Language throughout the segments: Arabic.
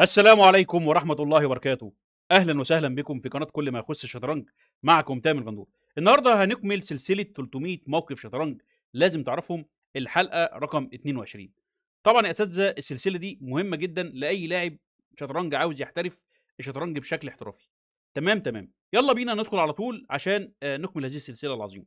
السلام عليكم ورحمة الله وبركاته أهلا وسهلا بكم في قناة كل ما يخص الشطرنج معكم تامر غندور النهاردة هنكمل سلسلة 300 موقف شطرنج لازم تعرفهم الحلقة رقم 22 طبعا يا أساتذة السلسلة دي مهمة جدا لأي لاعب شطرنج عاوز يحترف الشطرنج بشكل احترافي تمام تمام يلا بينا ندخل على طول عشان آه، نكمل هذه السلسلة العظيمة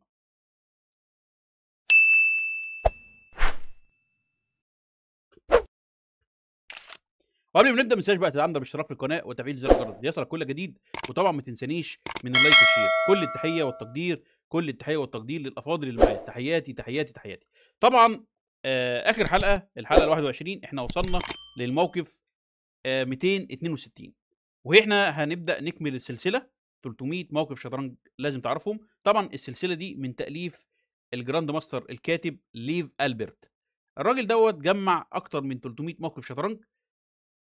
وقبل ما نبدا ما تنساش بقى تدعمنا بالاشتراك في القناه وتفعيل زر الجرس ليصلك كل جديد وطبعا ما تنسانيش من اللايك والشير كل التحيه والتقدير كل التحيه والتقدير للافاضل اللي معايا تحياتي تحياتي تحياتي طبعا آه اخر حلقه الحلقه ال 21 احنا وصلنا للموقف آه 262 واحنا هنبدا نكمل السلسله 300 موقف شطرنج لازم تعرفهم طبعا السلسله دي من تاليف الجراند ماستر الكاتب ليف البرت الراجل دوت جمع اكتر من 300 موقف شطرنج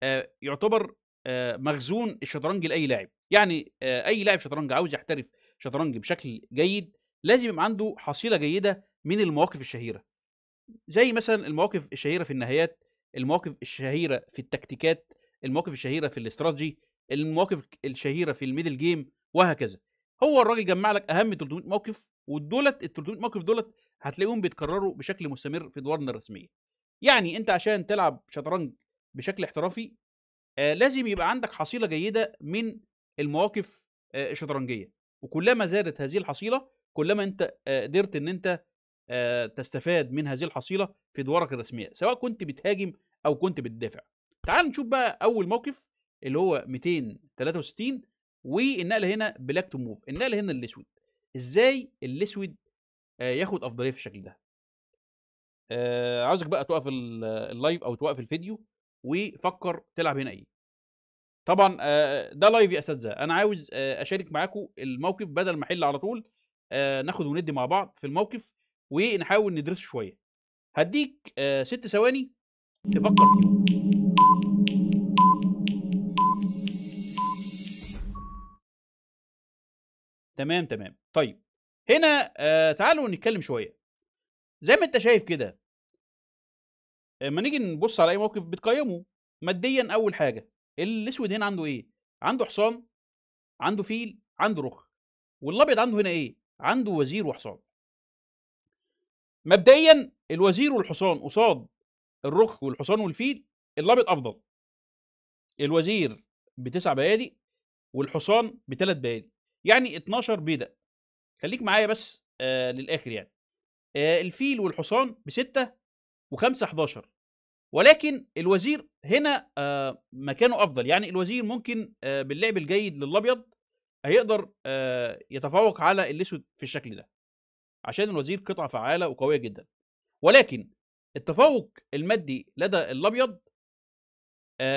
آه، يعتبر آه، مخزون الشطرنج لاي لاعب يعني آه، اي لاعب شطرنج عاوز يحترف شطرنج بشكل جيد لازم يبقى عنده حصيله جيده من المواقف الشهيره زي مثلا المواقف الشهيره في النهايات المواقف الشهيره في التكتيكات المواقف الشهيره في الاستراتيجي المواقف الشهيره في الميدل جيم وهكذا هو الراجل جمع لك اهم 300 موقف ودولت ال 300 موقف دولت هتلاقيهم بيتكرروا بشكل مستمر في ادوارنا الرسميه يعني انت عشان تلعب شطرنج بشكل احترافي آه، لازم يبقى عندك حصيله جيده من المواقف آه، الشطرنجيه وكلما زادت هذه الحصيله كلما انت آه، قدرت ان انت تستفاد من هذه الحصيله في ادوارك الرسميه سواء كنت بتهاجم او كنت بتدافع تعال نشوف بقى اول موقف اللي هو 263 والنقله هنا بلاك تو موف النقله هنا الاسود ازاي الاسود ياخد افضليه في الشكل ده عاوزك بقى توقف اللايف او توقف الفيديو وفكر تلعب هنا ايه طبعا آه، آه، ده لايف يا اساتذه انا عاوز آه، اشارك معاكم الموقف بدل ما احل على طول ناخد وندي مع بعض في الموقف ونحاول ندرسه شويه هديك ست ثواني تفكر فيهم تمام تمام طيب هنا تعالوا نتكلم شويه زي ما انت شايف كده آه، ما نيجي نبص على اي موقف بتقيمه ماديا اول حاجه الاسود هنا عنده ايه عنده حصان عنده فيل عنده رخ والابيض عنده هنا ايه عنده وزير وحصان مبدئيا الوزير والحصان قصاد الرخ والحصان والفيل الابيض افضل الوزير بتسع بيالي والحصان بثلاث بيالي يعني 12 بيدق خليك معايا بس آه للاخر يعني آه الفيل والحصان بسته وخمسه 11 ولكن الوزير هنا آه، مكانه افضل يعني الوزير ممكن آه، باللعب الجيد للابيض هيقدر آه، يتفوق على الاسود في الشكل ده عشان الوزير قطعه فعاله وقويه جدا ولكن التفوق المادي لدى الابيض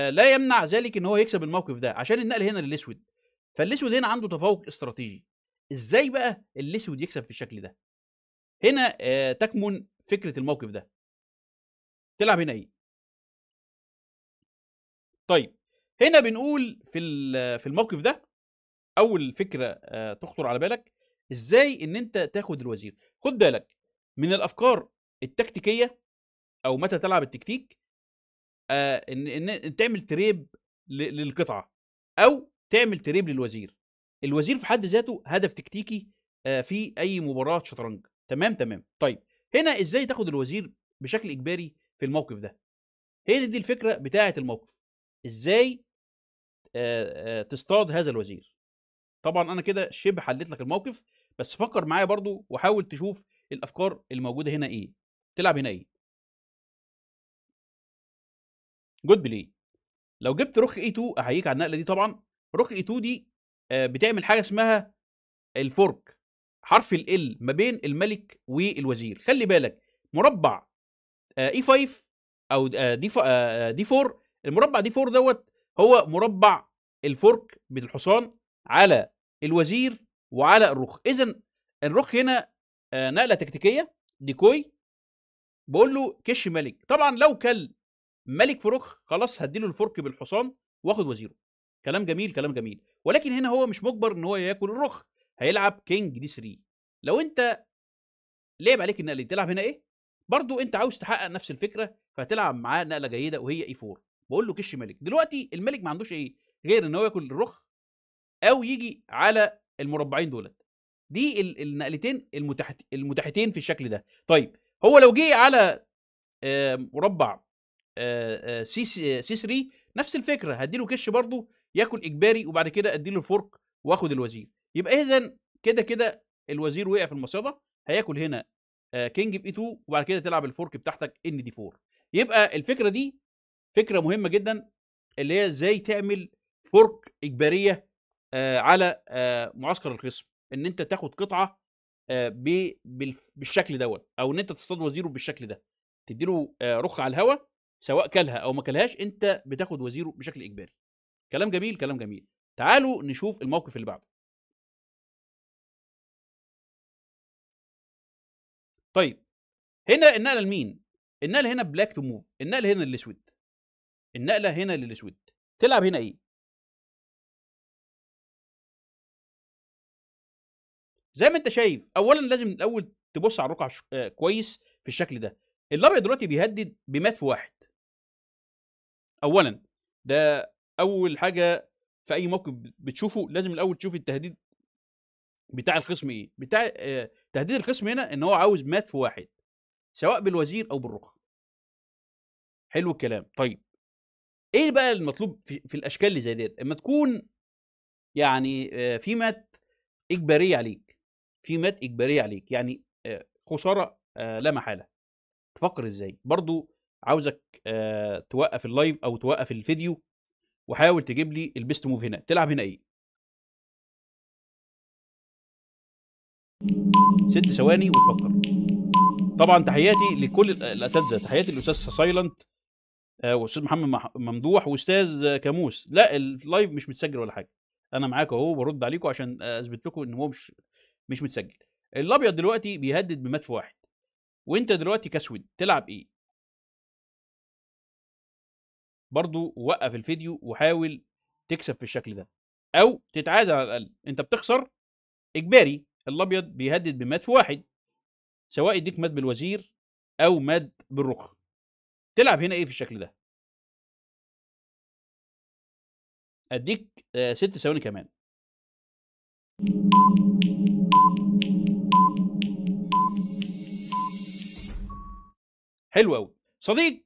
لا يمنع ذلك ان هو يكسب الموقف ده عشان النقل هنا للاسود فالاسود هنا عنده تفوق استراتيجي ازاي بقى الاسود يكسب في الشكل ده هنا تكمن فكره الموقف ده تلعب هنا ايه طيب هنا بنقول في في الموقف ده اول فكره آه، تخطر على بالك ازاي ان انت تاخد الوزير خد بالك من الافكار التكتيكيه او متى تلعب التكتيك آه، ان ان تعمل تريب للقطعه او تعمل تريب للوزير الوزير في حد ذاته هدف تكتيكي آه، في اي مباراه شطرنج تمام تمام طيب هنا ازاي تاخد الوزير بشكل اجباري في الموقف ده هي دي الفكره بتاعه الموقف ازاي تصطاد هذا الوزير طبعا انا كده شبه حليت لك الموقف بس فكر معايا برضو وحاول تشوف الافكار الموجوده هنا ايه تلعب هنا ايه جود بلاي لو جبت رخ اي 2 احييك على النقله دي طبعا رخ اي 2 دي بتعمل حاجه اسمها الفورك حرف ال ال ما بين الملك والوزير خلي بالك مربع اي 5 او دي دي 4 المربع دي 4 دوت هو مربع الفرك بالحصان على الوزير وعلى الرخ اذا الرخ هنا آه، نقله تكتيكيه ديكوي بقول له كش ملك طبعا لو كل ملك فرخ خلاص هديله الفرك بالحصان واخد وزيره كلام جميل كلام جميل ولكن هنا هو مش مجبر ان هو ياكل الرخ هيلعب كينج دي 3 لو انت لعب عليك النقله تلعب هنا ايه برضو انت عاوز تحقق نفس الفكره فهتلعب معاه نقله جيده وهي اي e 4 بقول له كش ملك دلوقتي الملك ما عندوش ايه غير ان هو ياكل الرخ او يجي على المربعين دولت دي النقلتين المتحت المتاحتين في الشكل ده طيب هو لو جه على مربع سي سي 3 نفس الفكره هديله كش برضه ياكل اجباري وبعد كده اديله الفرك واخد الوزير يبقى اذا كده كده الوزير وقع في المصيده هياكل هنا كينج بي 2 وبعد كده تلعب الفورك بتاعتك ان دي 4 يبقى الفكره دي فكره مهمه جدا اللي هي ازاي تعمل فورك اجباريه آه، على آه، معسكر الخصم ان انت تاخد قطعه آه، بالشكل دوت او ان انت تصطاد وزيره بالشكل ده تديله رخ على الهواء سواء كلها او ما كلهاش انت بتاخد وزيره بشكل اجباري كلام جميل كلام جميل تعالوا نشوف الموقف اللي بعده طيب هنا النقله لمين النقله هنا بلاك تو موف النقله هنا الاسود النقله هنا للاسود تلعب هنا ايه زي ما انت شايف اولا لازم الاول تبص على الرقعه آه، كويس في الشكل ده الابيض دلوقتي بيهدد بمات في واحد اولا ده اول حاجه في اي موقف بتشوفه لازم الاول تشوف التهديد بتاع الخصم ايه بتاع آه تهديد الخصم هنا ان هو عاوز مات في واحد سواء بالوزير او بالرخ حلو الكلام طيب ايه بقى المطلوب في, في الاشكال اللي زي ديت اما تكون يعني في مات اجباريه عليك في مات اجباريه عليك يعني خساره لا محاله تفكر ازاي برضو عاوزك توقف اللايف او توقف الفيديو وحاول تجيب لي البيست موف هنا تلعب هنا ايه ست ثواني وتفكر طبعا تحياتي لكل الاساتذه تحياتي للاستاذ سايلنت آه، واستاذ محمد ممدوح واستاذ كاموس لا اللايف مش متسجل ولا حاجه انا معاك اهو برد عليكم عشان اثبت لكم ان هو مش مش متسجل الابيض دلوقتي بيهدد بمدف واحد وانت دلوقتي كاسود تلعب ايه برضو وقف الفيديو وحاول تكسب في الشكل ده او تتعادل على الاقل انت بتخسر اجباري الابيض بيهدد بمات في واحد سواء يديك مات بالوزير او مات بالرخ تلعب هنا ايه في الشكل ده اديك آه، ست ثواني كمان حلو قوي صديق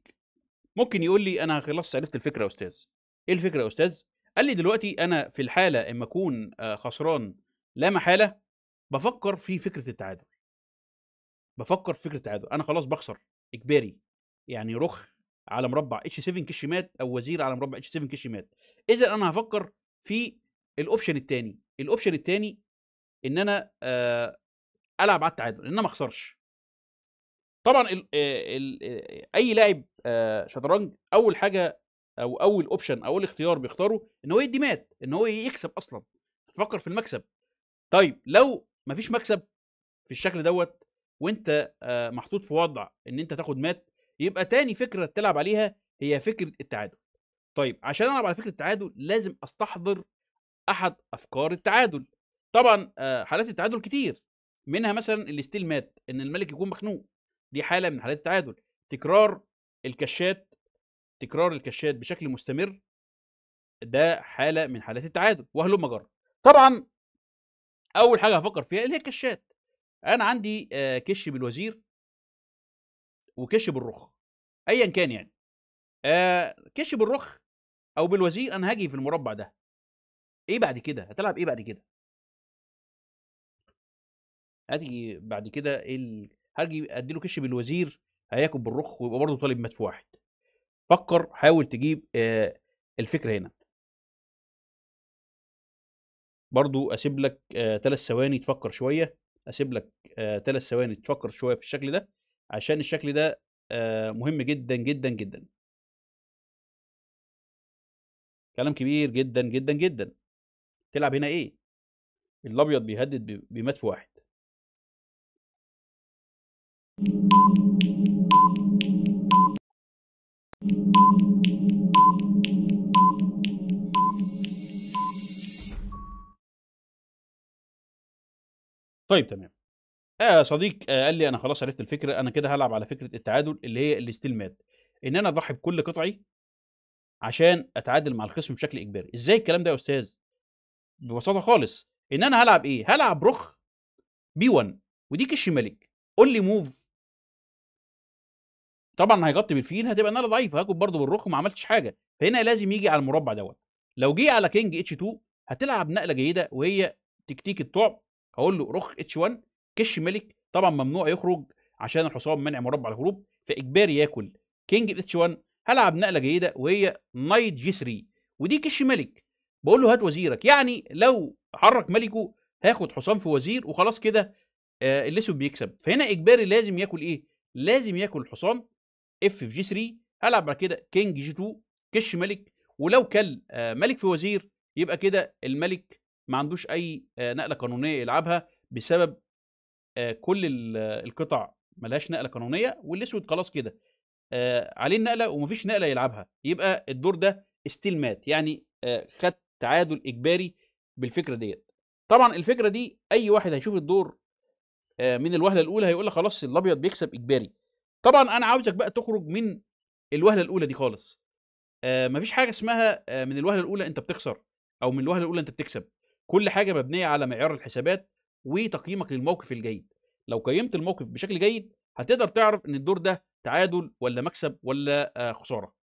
ممكن يقول لي انا خلاص عرفت الفكره يا استاذ ايه الفكره يا استاذ قال لي دلوقتي انا في الحاله اما اكون آه، خسران لا محاله بفكر في فكره التعادل بفكر في فكره التعادل انا خلاص بخسر اجباري يعني رخ على مربع اتش 7 مات او وزير على مربع اتش 7 مات اذا انا هفكر في الاوبشن الثاني الاوبشن الثاني ان انا آه، العب على التعادل ان انا ما اخسرش طبعا الـ آه، الـ آه، اي لاعب شطرنج اول حاجه او اول اوبشن او اول اختيار بيختاره ان هو يدي مات ان هو يكسب اصلا تفكر في المكسب طيب لو مفيش مكسب في الشكل دوت وانت محطوط في وضع ان انت تاخد مات يبقى تاني فكره تلعب عليها هي فكره التعادل طيب عشان العب على فكره التعادل لازم استحضر احد افكار التعادل طبعا آه، حالات التعادل كتير منها مثلا اللي ستيل مات ان الملك يكون مخنوق دي حاله من حالات التعادل تكرار الكشات تكرار الكشات بشكل مستمر ده حاله من حالات التعادل وهلم مجر طبعا اول حاجه هفكر فيها اللي هي الكشات انا عندي آه، كش بالوزير وكش الرخ ايا كان يعني آه كشف بالرخ او بالوزير انا هاجي في المربع ده ايه بعد كده هتلعب ايه بعد كده هاجي بعد كده ال... هاجي اديله كش بالوزير هياكل بالرخ ويبقى برضه طالب مدفوع واحد فكر حاول تجيب آه الفكره هنا برضو اسيب لك ثلاث آه ثواني تفكر شويه اسيب لك ثلاث آه ثواني تفكر شويه في الشكل ده عشان الشكل ده آه، مهم جدا جدا جدا كلام كبير جدا جدا جدا تلعب هنا ايه الابيض بيهدد بمدف واحد طيب تمام آه صديق آه قال لي انا خلاص عرفت الفكره انا كده هلعب على فكره التعادل اللي هي الاستيل مات ان انا اضحي بكل قطعي عشان اتعادل مع الخصم بشكل اجباري ازاي الكلام ده يا استاذ ببساطه خالص ان انا هلعب ايه هلعب رخ بي 1 ودي كش ملك قول لي موف طبعا هيغطي بالفيل هتبقى نقله ضعيفه هاكل برضه بالرخ وما عملتش حاجه فهنا لازم يجي على المربع دوت لو جه على كينج اتش 2 هتلعب نقله جيده وهي تكتيك التعب هقول له رخ اتش 1 كش ملك طبعا ممنوع يخرج عشان الحصان منع مربع الهروب فاجباري ياكل كينج اتش 1 هلعب نقله جيده وهي نايت جي 3 ودي كش ملك بقول له هات وزيرك يعني لو حرك ملكه هاخد حصان في وزير وخلاص كده آه الاسود بيكسب فهنا اجباري لازم ياكل ايه لازم ياكل حصان اف في جي 3 هلعب بعد كده كينج جي 2 كش ملك ولو كل آه ملك في وزير يبقى كده الملك ما عندوش اي آه نقله قانونيه يلعبها بسبب آه، كل القطع ملهاش نقله قانونيه والاسود خلاص كده آه، عليه النقله ومفيش نقله يلعبها يبقى الدور ده ستيل مات يعني آه، خد تعادل اجباري بالفكره ديت طبعا الفكره دي اي واحد هيشوف الدور من الوهله الاولى هيقول لك خلاص الابيض بيكسب اجباري طبعا انا عاوزك بقى تخرج من الوهله الاولى دي خالص مفيش حاجه اسمها من الوهله الاولى انت بتخسر او من الوهله الاولى انت بتكسب كل حاجه مبنيه على معيار الحسابات وتقييمك للموقف الجيد لو قيمت الموقف بشكل جيد هتقدر تعرف ان الدور ده تعادل ولا مكسب ولا آه، خساره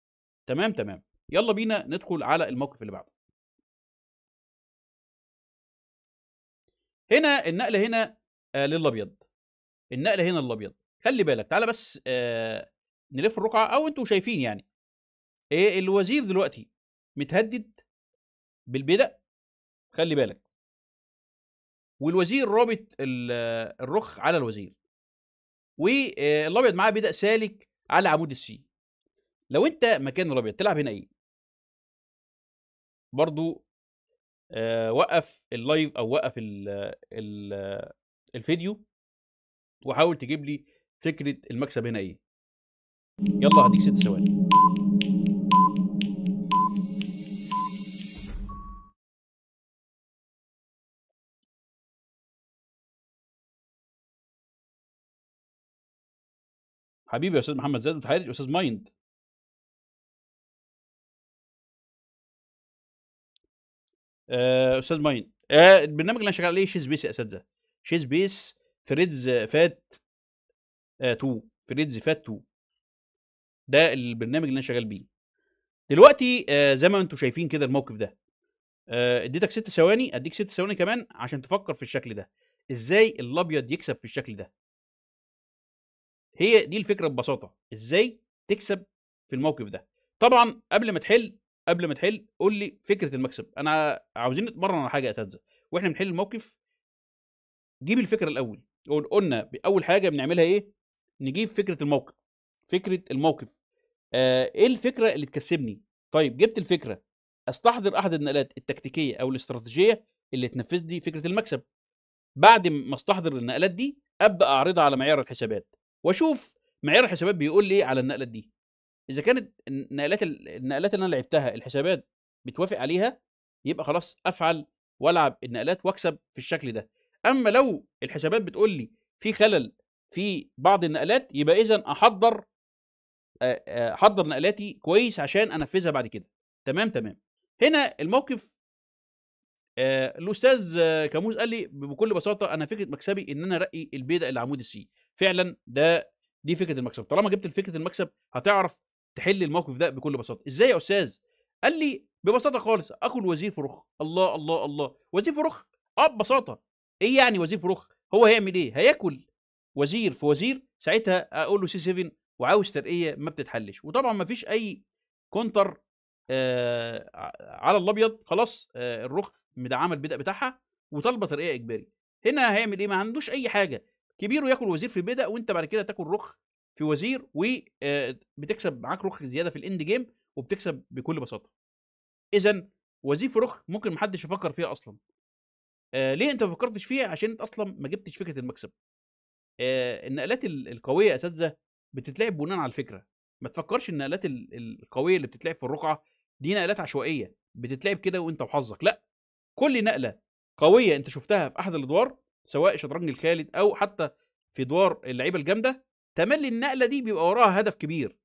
تمام تمام يلا بينا ندخل على الموقف اللي بعده هنا النقله هنا آه، للابيض النقله هنا للابيض خلي بالك تعالى بس آه، نلف الرقعه او انتوا شايفين يعني ايه الوزير دلوقتي متهدد بالبدء خلي بالك والوزير رابط الرخ على الوزير والابيض آه، معاه بدا سالك على عمود السي لو انت مكان الابيض تلعب هنا ايه برضو آه وقف اللايف او وقف الـ الـ الفيديو وحاول تجيب لي فكره المكسب هنا ايه يلا هديك ست ثواني حبيبي يا استاذ محمد زاد يا استاذ مايند آه، استاذ مايند آه، البرنامج اللي انا شغال عليه شيز بيس يا اساتذه شيز بيس فريدز فات 2 آه، فريدز فات 2 ده البرنامج اللي انا شغال بيه دلوقتي زي ما انتم شايفين كده الموقف ده اديتك ست ثواني اديك ست ثواني كمان عشان تفكر في الشكل ده ازاي الابيض يكسب في الشكل ده هي دي الفكره ببساطه ازاي تكسب في الموقف ده طبعا قبل ما تحل قبل ما تحل قول لي فكره المكسب انا عاوزين نتمرن على حاجه يا اساتذه واحنا بنحل الموقف جيب الفكره الاول قلنا اول حاجه بنعملها ايه نجيب فكره الموقف فكره الموقف آه ايه الفكره اللي تكسبني طيب جبت الفكره استحضر احد النقلات التكتيكيه او الاستراتيجيه اللي تنفذ لي فكره المكسب بعد ما استحضر النقلات دي ابدا اعرضها على معيار الحسابات واشوف معيار الحسابات بيقول لي إيه على النقلات دي اذا كانت النقلات النقلات اللي انا لعبتها الحسابات بتوافق عليها يبقى خلاص افعل والعب النقلات واكسب في الشكل ده اما لو الحسابات بتقول لي في خلل في بعض النقلات يبقى اذا احضر احضر نقلاتي كويس عشان انفذها بعد كده تمام تمام هنا الموقف الاستاذ كاموز قال لي بكل بساطه انا فكره مكسبي ان انا ارقي البيضه اللي على عمود السي فعلا ده دي فكره المكسب طالما جبت فكره المكسب هتعرف تحل الموقف ده بكل بساطه ازاي يا استاذ قال لي ببساطه خالص اكل وزير رخ الله الله الله وزير رخ اه ببساطه ايه يعني وزير رخ هو هيعمل ايه هياكل وزير في وزير ساعتها اقول له سي 7 وعاوز ترقيه ما بتتحلش وطبعا ما فيش اي كونتر آه على الابيض خلاص آه الرخ مدعمه البدء بتاعها وطالبه ترقيه اجباري هنا هيعمل ايه ما عندوش اي حاجه كبير وياكل وزير في بدا وانت بعد كده تاكل رخ في وزير وبتكسب آه، معاك رخ زياده في الاند جيم وبتكسب بكل بساطه اذا وزير في رخ ممكن محدش يفكر فيها اصلا آه ليه انت ما فكرتش فيها عشان انت اصلا ما جبتش فكره المكسب آه النقلات القويه يا اساتذه بتتلعب بناء على الفكره ما تفكرش النقلات القويه اللي بتتلعب في الرقعه دي نقلات عشوائيه بتتلعب كده وانت وحظك لا كل نقله قويه انت شفتها في احد الادوار سواء شطرنج الخالد او حتى في ادوار اللعيبه الجامده تملي النقله دي بيبقى وراها هدف كبير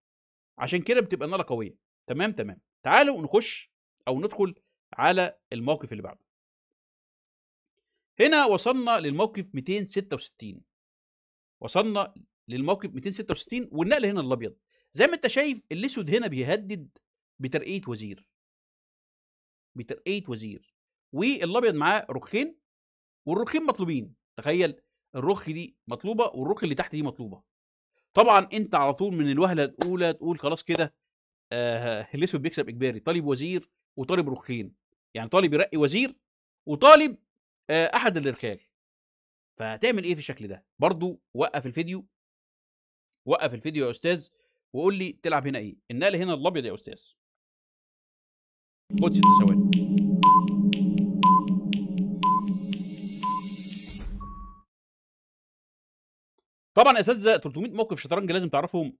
عشان كده بتبقى نقله قويه تمام تمام تعالوا نخش او ندخل على الموقف اللي بعده هنا وصلنا للموقف 266 وصلنا للموقف 266 والنقل هنا الابيض زي ما انت شايف الاسود هنا بيهدد بترقيه وزير بترقيه وزير والابيض معاه رخين والرخين مطلوبين تخيل الرخ دي مطلوبه والرخ اللي تحت دي مطلوبه طبعا انت على طول من الوهله الاولى تقول خلاص كده آه الاسود بيكسب اجباري طالب وزير وطالب رخين يعني طالب يرقي وزير وطالب آه احد الارخال فهتعمل ايه في الشكل ده برضو وقف الفيديو وقف الفيديو يا استاذ وقول لي تلعب هنا ايه النقل هنا الابيض يا استاذ خد ست ثواني طبعا اساتذه 300 موقف شطرنج لازم تعرفهم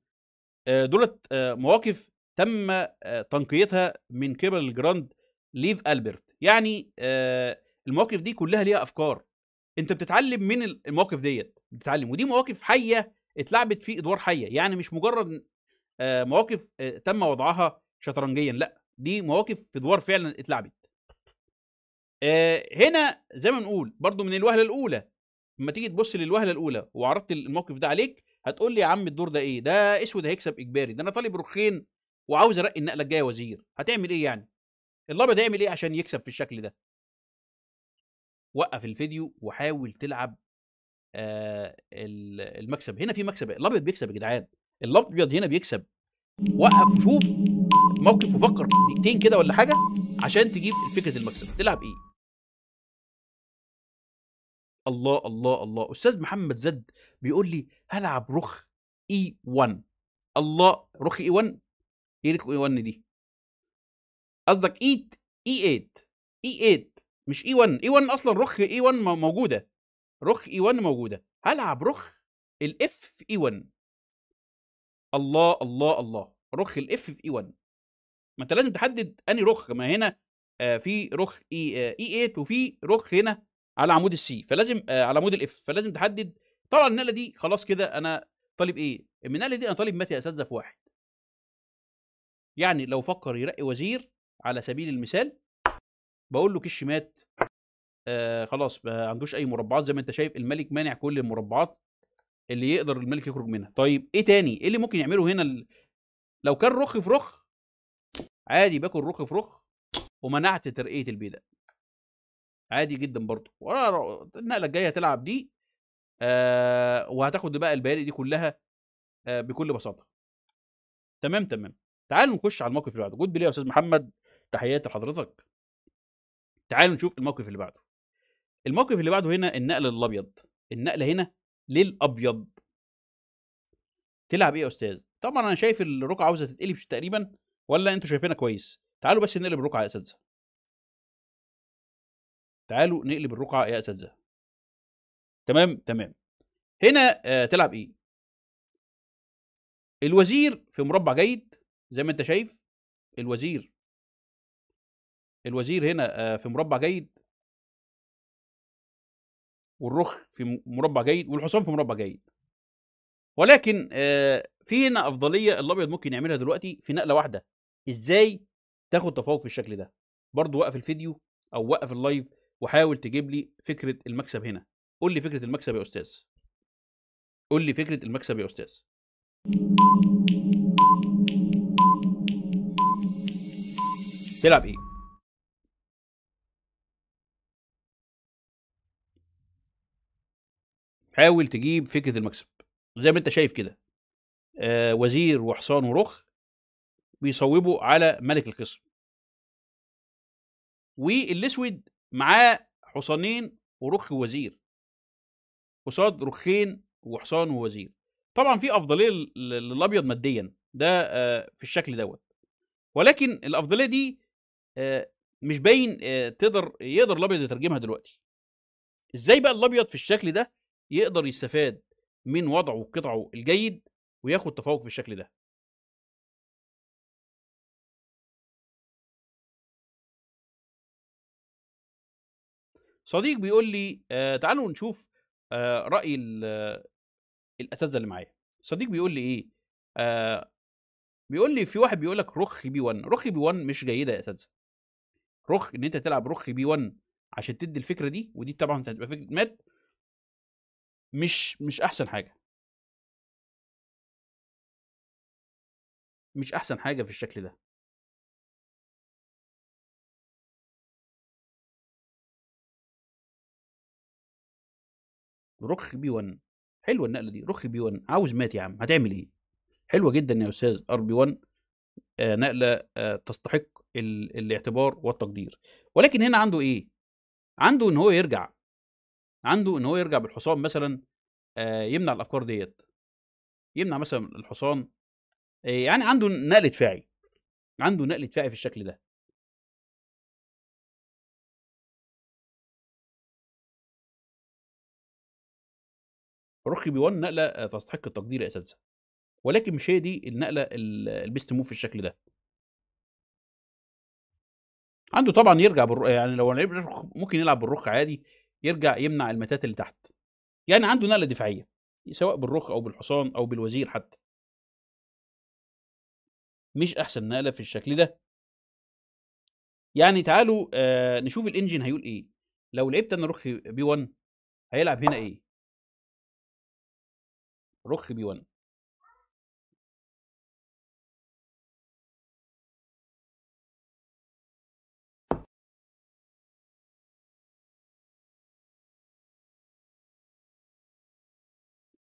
آه، دولت آه، مواقف تم آه، تنقيتها من قبل الجراند ليف البرت يعني المواقف دي كلها ليها افكار انت بتتعلم من المواقف ديت بتتعلم ودي مواقف حيه اتلعبت في ادوار حيه يعني مش مجرد مواقف تم وضعها شطرنجيا لا دي مواقف في ادوار فعلا اتلعبت هنا زي ما نقول برضو من الوهله الاولى لما تيجي تبص للوهله الاولى وعرضت الموقف ده عليك هتقول لي يا عم الدور ده ايه ده اسود هيكسب اجباري ده انا طالب رخين وعاوز ارقي النقله الجايه وزير هتعمل ايه يعني الابيض هيعمل ايه عشان يكسب في الشكل ده وقف الفيديو وحاول تلعب آه المكسب هنا في مكسب الابيض بيكسب يا جدعان الابيض هنا بيكسب وقف شوف موقف وفكر دقيقتين كده ولا حاجه عشان تجيب فكره المكسب تلعب ايه الله الله الله استاذ محمد زد بيقول لي هلعب رخ اي 1 الله رخ اي 1 ايه رخ اي 1 دي قصدك اي اي 8 اي 8 مش اي 1 اي 1 اصلا رخ اي 1 موجوده رخ اي 1 موجوده هلعب رخ الاف في اي 1 الله الله الله رخ الاف في اي 1 ما انت لازم تحدد انهي رخ ما هنا آه في رخ اي آه اي 8 وفي رخ هنا على عمود السي فلازم آه على عمود الاف فلازم تحدد طبعا النقله دي خلاص كده انا طالب ايه؟ النقله دي انا طالب متى يا اساتذه في واحد. يعني لو فكر يرقي وزير على سبيل المثال بقول له كش مات آه خلاص ما عندوش اي مربعات زي ما انت شايف الملك مانع كل المربعات اللي يقدر الملك يخرج منها طيب ايه تاني ايه اللي ممكن يعمله هنا ال... لو كان رخ في رخ عادي باكل رخ في رخ ومنعت ترقيه البيدق عادي جدا برضه النقله الجايه هتلعب دي آه وهتاخد بقى البيانات دي كلها آه بكل بساطه تمام تمام تعالوا نخش على الموقف اللي بعده جود بلاي يا استاذ محمد تحياتي لحضرتك تعالوا نشوف الموقف اللي بعده الموقف اللي بعده هنا النقل للابيض النقله هنا للابيض تلعب ايه يا استاذ طبعا انا شايف الرقعه عاوزه تتقلب تقريبا ولا انتوا شايفينها كويس تعالوا بس نقلب الرقعه يا اساتذه تعالوا نقلب الرقعه يا اساتذه تمام تمام هنا آه تلعب ايه الوزير في مربع جيد زي ما انت شايف الوزير الوزير هنا آه في مربع جيد والرخ في مربع جيد والحصان في مربع جيد ولكن آه في هنا افضليه الابيض ممكن يعملها دلوقتي في نقله واحده ازاي تاخد تفوق في الشكل ده برضو وقف الفيديو او وقف اللايف وحاول تجيب لي فكره المكسب هنا قول لي فكره المكسب يا استاذ قول لي فكره المكسب يا استاذ تلعب ايه حاول تجيب فكره المكسب زي ما انت شايف كده آه وزير وحصان ورخ بيصوبوا على ملك الخصم والاسود معاه حصانين ورخ وزير قصاد رخين وحصان ووزير طبعا في افضليه للابيض ماديا ده آه، في الشكل دوت ولكن الافضليه دي آه، مش باين آه، تقدر يقدر الابيض يترجمها دلوقتي ازاي بقى الابيض في الشكل ده يقدر يستفاد من وضعه وقطعه الجيد وياخد تفوق في الشكل ده صديق بيقول لي آه تعالوا نشوف آه راي الاساتذه اللي معايا صديق بيقول لي ايه آه بيقول لي في واحد بيقول لك رخ بي 1 رخ بي 1 مش جيده يا اساتذه رخ ان انت تلعب رخ بي 1 عشان تدي الفكره دي ودي طبعا هتبقى فكره مات مش مش احسن حاجه مش احسن حاجه في الشكل ده رخ بي 1 حلوه النقله دي رخ بي 1 عاوز مات يا عم هتعمل ايه حلوه جدا يا استاذ ار بي 1 آه نقله آه تستحق ال... الاعتبار والتقدير ولكن هنا عنده ايه عنده ان هو يرجع عنده ان هو يرجع بالحصان مثلا آه يمنع الافكار ديت يمنع مثلا الحصان آه، يعني عنده نقله فاعي عنده نقله فاعي في الشكل ده بي بيوان نقله تستحق التقدير يا اساتذه ولكن مش هي دي النقله البيست موف في الشكل ده عنده طبعا يرجع بالر... يعني لو ممكن يلعب بالرخ عادي يرجع يمنع المتات اللي تحت يعني عنده نقله دفاعيه سواء بالرخ او بالحصان او بالوزير حتى مش احسن نقله في الشكل ده يعني تعالوا آه نشوف الانجن هيقول ايه لو لعبت انا رخ بي 1 هيلعب هنا ايه رخ بي 1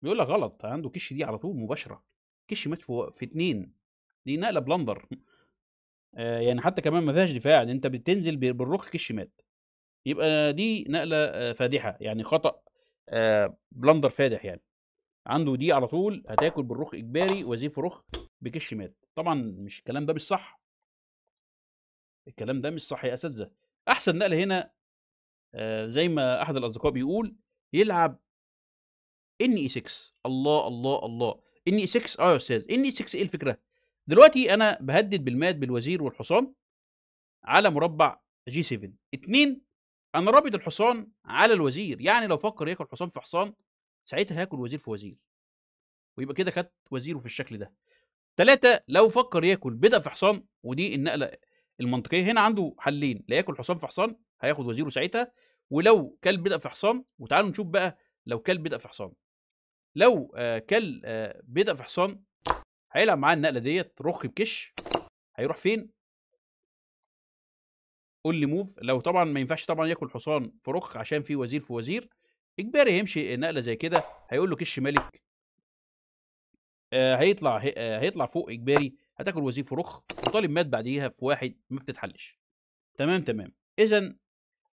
بيقول لك غلط عنده كش دي على طول مباشره كش مات في في اتنين دي نقله بلندر آه يعني حتى كمان ما فيهاش دفاع يعني انت بتنزل بالرخ كش مات يبقى دي نقله آه فادحه يعني خطا آه بلندر فادح يعني عنده دي على طول هتاكل بالرخ اجباري وزيف رخ بكش مات طبعا مش الكلام ده مش صح الكلام ده مش صح يا اساتذه احسن نقله هنا آه زي ما احد الاصدقاء بيقول يلعب ان اي 6 الله الله الله ان اي 6 اه يا استاذ ان اي 6 ايه الفكره دلوقتي انا بهدد بالمات بالوزير والحصان على مربع جي 7 اتنين انا رابط الحصان على الوزير يعني لو فكر ياكل حصان في حصان ساعتها هياكل وزير في وزير ويبقى كده خد وزيره في الشكل ده ثلاثة لو فكر ياكل بدأ في حصان ودي النقلة المنطقية هنا عنده حلين لا ياكل حصان في حصان هياخد وزيره ساعتها ولو كل بدأ في حصان وتعالوا نشوف بقى لو كل بدأ في حصان لو آه كل آه بدأ في حصان هيلعب معاه النقلة ديت رخ بكش هيروح فين قول لي موف لو طبعا ما ينفعش طبعا ياكل حصان في رخ عشان في وزير في وزير اجباري هيمشي نقله زي كده هيقول له كش ملك آه، هيطلع آه، هيطلع فوق اجباري هتاكل وزير فرخ وطالب مات بعديها في واحد ما بتتحلش تمام تمام اذا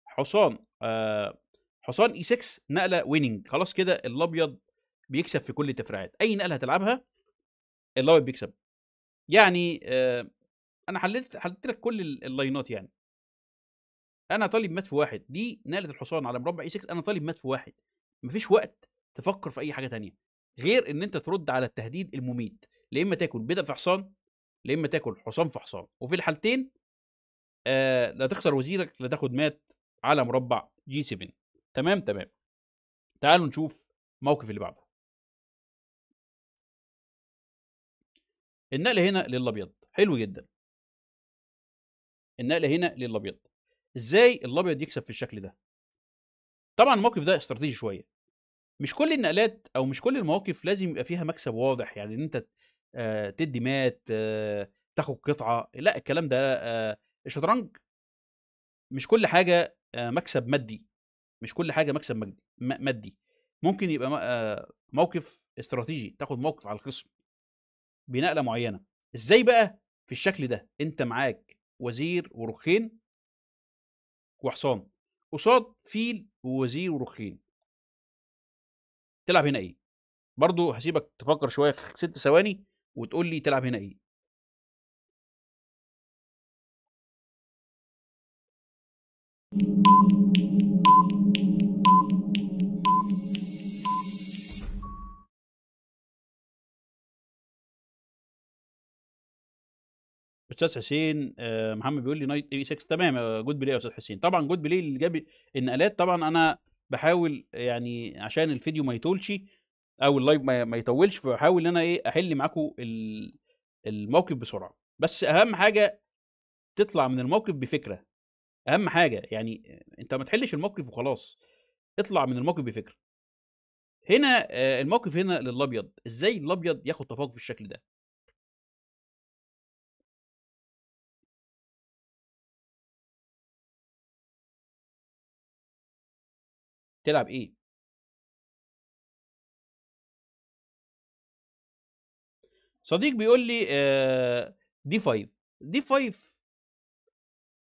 حصان آه، حصان اي e 6 نقله ويننج خلاص كده الابيض بيكسب في كل التفريعات اي نقله هتلعبها الابيض بيكسب يعني انا حللت حللت لك كل اللاينات يعني انا طالب مات في واحد دي نقله الحصان على مربع اي e 6 انا طالب مات في واحد مفيش وقت تفكر في اي حاجه تانية غير ان انت ترد على التهديد المميت لا اما تاكل بدأ في حصان لا اما تاكل حصان في حصان وفي الحالتين آه لا تخسر وزيرك لا تاخد مات على مربع جي 7 تمام تمام تعالوا نشوف الموقف اللي بعده النقل هنا للابيض حلو جدا النقل هنا للابيض ازاي الابيض يكسب في الشكل ده طبعا الموقف ده استراتيجي شويه مش كل النقلات او مش كل المواقف لازم يبقى فيها مكسب واضح يعني ان انت آه، تدي مات آه، تاخد قطعه لا الكلام ده آه، الشطرنج مش كل حاجه مكسب مادي مش كل حاجه مكسب مادي ممكن يبقى موقف استراتيجي تاخد موقف على الخصم بنقله معينه ازاي بقى في الشكل ده انت معاك وزير ورخين وحصان قصاد فيل ووزير ورخين تلعب هنا ايه برضو هسيبك تفكر شويه ست ثواني وتقول لي تلعب هنا ايه استاذ حسين آه، محمد بيقول لي نايت 86 إيه، تمام جود بلاي يا استاذ حسين طبعا جود بلاي اللي جاب النقلات طبعا انا بحاول يعني عشان الفيديو ما يطولش او اللايف ما يطولش فبحاول ان انا ايه احل معاكم الموقف بسرعه بس اهم حاجه تطلع من الموقف بفكره اهم حاجه يعني آه، انت ما تحلش الموقف وخلاص اطلع من الموقف بفكره هنا آه، الموقف هنا للابيض ازاي الابيض ياخد تفوق في الشكل ده تلعب إيه؟ صديق بيقول لي دي 5 دي 5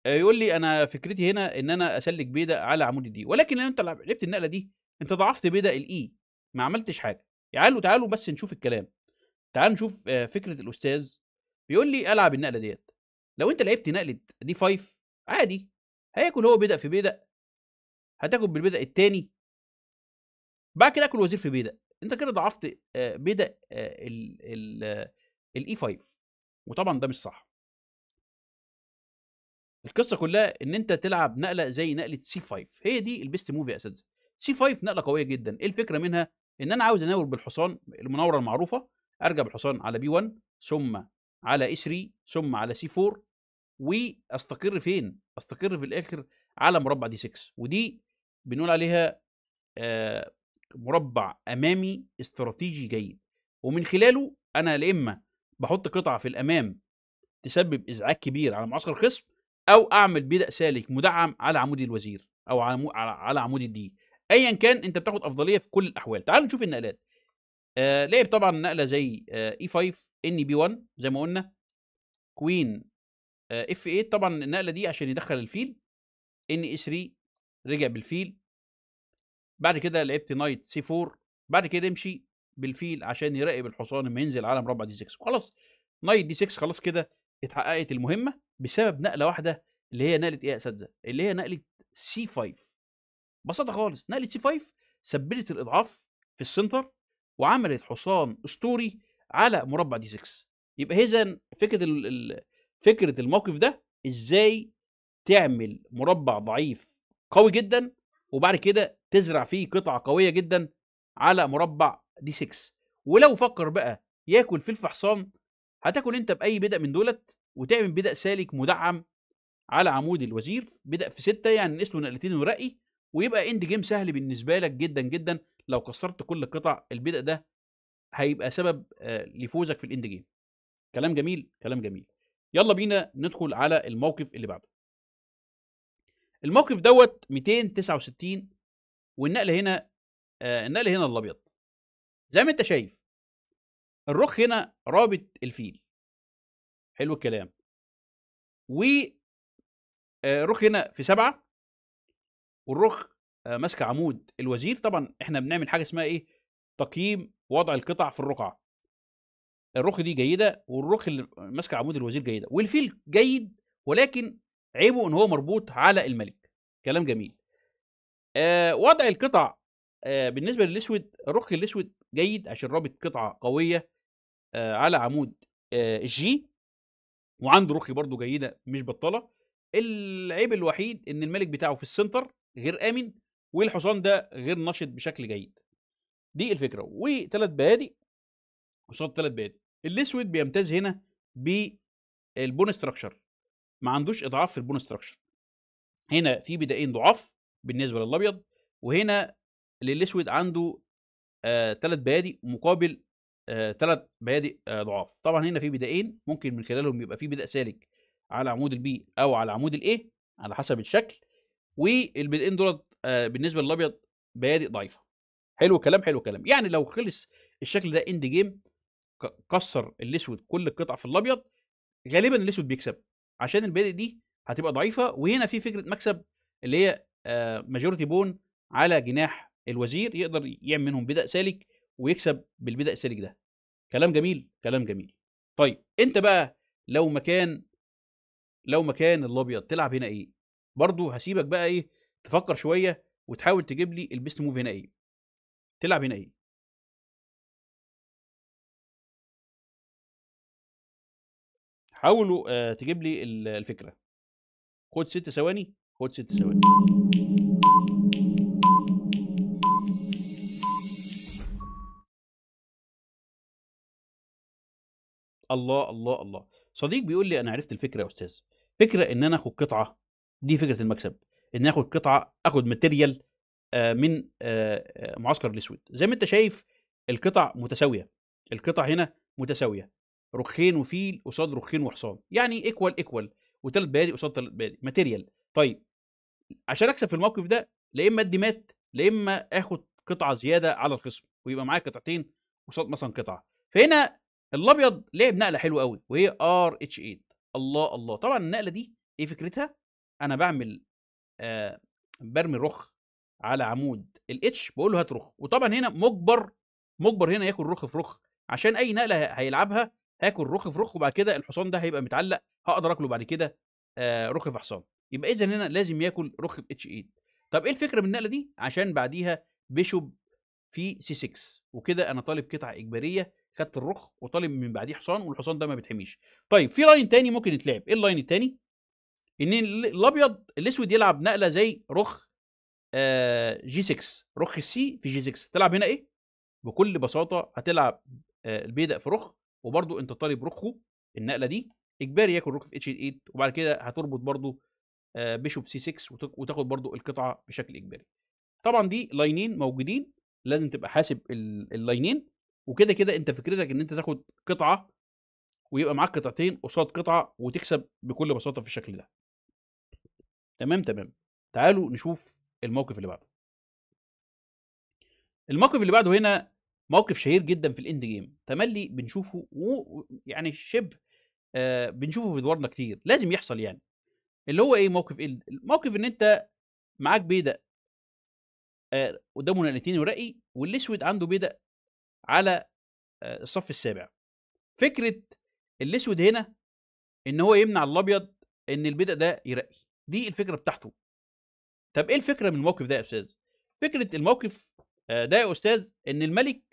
يقول لي انا فكرتي هنا ان انا اسلك بيدا على عمود الدي ولكن لو انت لعبت النقله دي انت ضعفت بيدا الاي ما عملتش حاجه تعالوا تعالوا بس نشوف الكلام تعال نشوف فكره الاستاذ بيقول لي العب النقله ديت لو انت لعبت نقله دي 5 عادي هياكل هو بيدا في بيدا هتاكل بالبدء الثاني بعد كده اكل وزير في بيدق انت كده ضعفت بيدق الاي 5 وطبعا ده مش صح القصه كلها ان انت تلعب نقله زي نقله سي 5 هي دي البيست موفي يا اساتذه سي 5 نقله قويه جدا ايه الفكره منها ان انا عاوز اناور بالحصان المناوره المعروفه ارجع بالحصان على بي 1 ثم على اي e 3 ثم على سي 4 واستقر فين استقر في الاخر على مربع دي 6 ودي بنقول عليها مربع امامي استراتيجي جيد ومن خلاله انا يا اما بحط قطعه في الامام تسبب ازعاج كبير على معسكر الخصم او اعمل بدأ سالك مدعم على عمود الوزير او على على عمود الدي ايا كان انت بتاخد افضليه في كل الاحوال تعالوا نشوف النقلات آه لعب طبعا نقله زي آه اي 5 ان بي 1 زي ما قلنا كوين اف 8 طبعا النقله دي عشان يدخل الفيل ان اي 3 رجع بالفيل بعد كده لعبت نايت سي 4 بعد كده امشي بالفيل عشان يراقب الحصان لما ينزل على مربع دي 6 خلاص نايت دي 6 خلاص كده اتحققت المهمه بسبب نقله واحده اللي هي نقله ايه يا اساتذه؟ اللي هي نقله سي 5 ببساطه خالص نقله سي 5 ثبتت الاضعاف في السنتر وعملت حصان اسطوري على مربع دي 6 يبقى اذا فكره فكره الموقف ده ازاي تعمل مربع ضعيف قوي جدا وبعد كده تزرع فيه قطعه قويه جدا على مربع دي 6 ولو فكر بقى ياكل في حصان هتاكل انت باي بدأ من دولت وتعمل بدأ سالك مدعم على عمود الوزير بدأ في 6 يعني نقص نقلتين ورقي ويبقى اند جيم سهل بالنسبه لك جدا جدا لو كسرت كل قطع البدأ ده هيبقى سبب آه، لفوزك في الاند جيم كلام جميل كلام جميل يلا بينا ندخل على الموقف اللي بعده الموقف دوت 269 والنقل هنا آه النقل هنا الابيض زي ما انت شايف الرخ هنا رابط الفيل حلو الكلام و آه، الرخ هنا في سبعة والرخ آه، ماسك عمود الوزير طبعا احنا بنعمل حاجه اسمها ايه تقييم وضع القطع في الرقعه الرخ دي جيده والرخ اللي ماسكه عمود الوزير جيده والفيل جيد ولكن عيبه ان هو مربوط على الملك كلام جميل آه وضع القطع آه بالنسبه للاسود الرخ الاسود جيد عشان رابط قطعه قويه آه على عمود آه الجي وعنده رخي برضه جيده مش بطاله العيب الوحيد ان الملك بتاعه في السنتر غير امن والحصان ده غير نشط بشكل جيد دي الفكره وثلاث بيادق قصاد ثلاث بيادق الاسود بيمتاز هنا بالبون ستراكشر ما عندوش اضعاف في البون ستراكشر هنا في بدائين ضعاف بالنسبه للابيض وهنا للاسود عنده ثلاث آه بيادق مقابل ثلاث آه بيادق آه ضعاف طبعا هنا في بدائين ممكن من خلالهم يبقى في بداء سالك على عمود البي او على عمود الايه على حسب الشكل والبدائين دولت آه بالنسبه للابيض بيادق ضعيفه حلو الكلام حلو الكلام يعني لو خلص الشكل ده اند جيم كسر الاسود كل القطع في الابيض غالبا الاسود بيكسب عشان البادئ دي هتبقى ضعيفه وهنا في فكره مكسب اللي هي ماجورتي آه، بون على جناح الوزير يقدر يعمل منهم بدأ سالك ويكسب بالبدأ السالك ده كلام جميل كلام جميل طيب انت بقى لو مكان لو مكان الابيض تلعب هنا ايه برضو هسيبك بقى ايه تفكر شويه وتحاول تجيب لي البيست موف هنا ايه تلعب هنا ايه حاولوا آه، تجيب لي الفكره خد ست ثواني خد ست ثواني الله الله الله صديق بيقول لي انا عرفت الفكره يا استاذ فكره ان انا اخد قطعه دي فكره المكسب ان اخد قطعه اخد ماتيريال آه، من آه، معسكر الاسود زي ما انت شايف القطع متساويه القطع هنا متساويه رخين وفيل قصاد رخين وحصان يعني ايكوال ايكوال وثلاث بادي قصاد ثلاث بادي ماتيريال طيب عشان اكسب في الموقف ده لا اما ادي مات لا اما اخد قطعه زياده على الخصم ويبقى معايا قطعتين قصاد مثلا قطعه فهنا الابيض لعب نقله حلوه قوي وهي ار اتش 8 الله الله طبعا النقله دي ايه فكرتها انا بعمل آه برمي رخ على عمود الاتش بقول له هات رخ وطبعا هنا مجبر مجبر هنا ياكل رخ في رخ عشان اي نقله هيلعبها هاكل رخ في رخ وبعد كده الحصان ده هيبقى متعلق هقدر اكله بعد كده آه رخ في حصان يبقى اذا هنا لازم ياكل رخ ب اتش 8 طب ايه الفكره من النقله دي عشان بعديها بيشوب في سي 6 وكده انا طالب قطعه اجباريه خدت الرخ وطالب من بعديه حصان والحصان ده ما بيتحميش طيب في لاين تاني ممكن يتلعب ايه اللاين التاني ان الابيض الاسود يلعب نقله زي رخ آه جي 6 رخ السي في جي 6 تلعب هنا ايه بكل بساطه هتلعب آه البيدق في رخ وبرده انت طالب رخو النقله دي اجباري ياكل روك في اتش 8 وبعد كده هتربط برده بيشوب سي 6 وتاخد برده القطعه بشكل اجباري طبعا دي لاينين موجودين لازم تبقى حاسب اللاينين وكده كده انت فكرتك ان انت تاخد قطعه ويبقى معاك قطعتين قصاد قطعه وتكسب بكل بساطه في الشكل ده تمام تمام تعالوا نشوف الموقف اللي بعده الموقف اللي بعده هنا موقف شهير جدا في الاند جيم تملي بنشوفه و... يعني شبه آه بنشوفه في ادوارنا كتير لازم يحصل يعني اللي هو ايه موقف ايه الموقف ان انت معاك بيدق آه قدامه نقلتين ورقي والاسود عنده بيدق على آه الصف السابع فكره الاسود هنا ان هو يمنع الابيض ان البدء ده يرقي دي الفكره بتاعته طب ايه الفكره من الموقف ده يا استاذ فكره الموقف آه، ده يا استاذ ان الملك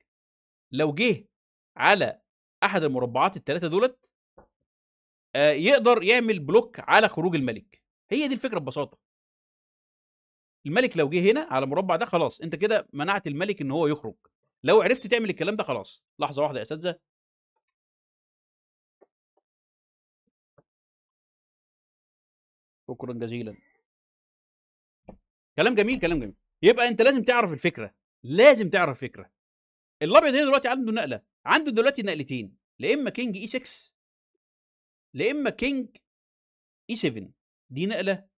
لو جه على احد المربعات الثلاثه دولت آه، يقدر يعمل بلوك على خروج الملك هي دي الفكره ببساطه الملك لو جه هنا على المربع ده خلاص انت كده منعت الملك ان هو يخرج لو عرفت تعمل الكلام ده خلاص لحظه واحده يا اساتذه شكرا جزيلا كلام جميل كلام جميل يبقى انت لازم تعرف الفكره لازم تعرف فكره الابيض هنا دلوقتي عنده نقله عنده دلوقتي نقلتين لا اما كينج اي e 6 لا اما كينج اي e 7 دي نقله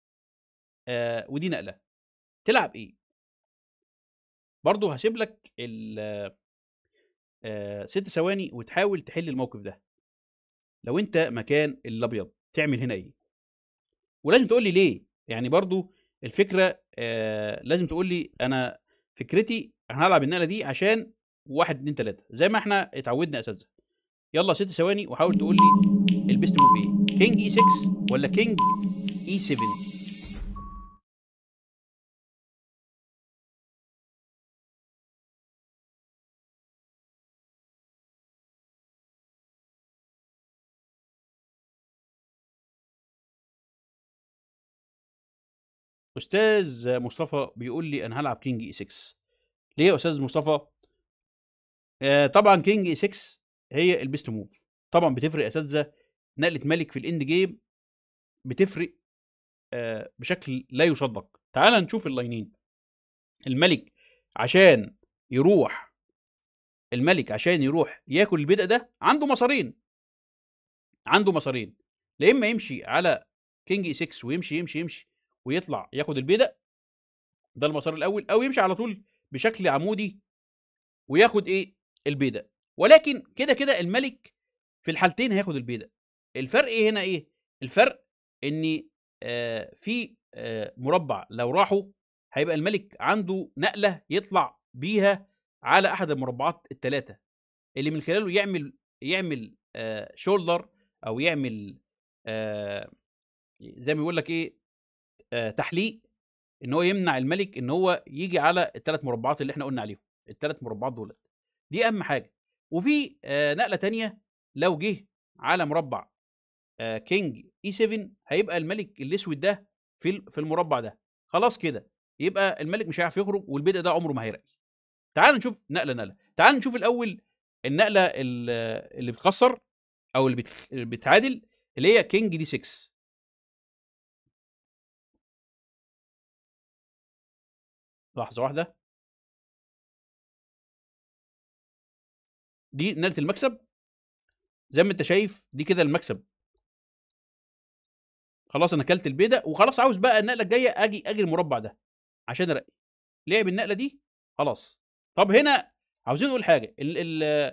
آه ودي نقله تلعب ايه برضه هسيب لك ال آه ست ثواني وتحاول تحل الموقف ده لو انت مكان الابيض تعمل هنا ايه ولازم تقول لي ليه يعني برضو الفكره آه لازم تقول لي انا فكرتي انا هلعب النقله دي عشان واحد اتنين تلاته زي ما احنا اتعودنا يا اساتذه يلا ست ثواني وحاول تقول لي البيست موف ايه كينج اي 6 ولا كينج اي 7 استاذ مصطفى بيقول لي انا هلعب كينج اي 6 ليه يا استاذ مصطفى آه، طبعا كينج اي 6 هي البيست موف طبعا بتفرق يا اساتذه نقله ملك في الاند جيم بتفرق آه، بشكل لا يصدق تعال نشوف اللاينين الملك عشان يروح الملك عشان يروح ياكل البدء ده عنده مسارين عنده مسارين لا اما يمشي على كينج اي 6 ويمشي يمشي يمشي ويطلع ياخد البيدق ده المسار الاول او يمشي على طول بشكل عمودي وياخد ايه البيضاء ولكن كده كده الملك في الحالتين هياخد البيضاء الفرق إيه هنا ايه الفرق ان آه في آه مربع لو راحوا هيبقى الملك عنده نقله يطلع بيها على احد المربعات الثلاثه اللي من خلاله يعمل يعمل آه شولدر او يعمل آه زي ما بيقول لك ايه آه تحليق ان هو يمنع الملك ان هو يجي على الثلاث مربعات اللي احنا قلنا عليهم الثلاث مربعات دولت دي اهم حاجه وفي آه، نقله تانية لو جه على مربع آه، كينج اي e 7 هيبقى الملك الاسود ده في في المربع ده خلاص كده يبقى الملك مش هيعرف يخرج والبدء ده عمره ما هيرقي تعال نشوف نقله نقله تعال نشوف الاول النقله اللي بتخسر او اللي بتعادل اللي هي كينج دي 6 لحظه واحده دي نقله المكسب زي ما انت شايف دي كده المكسب خلاص انا اكلت البيضه وخلاص عاوز بقى النقله الجايه اجي اجي المربع ده عشان ارقي لعب النقله دي خلاص طب هنا عاوزين نقول حاجه ال ال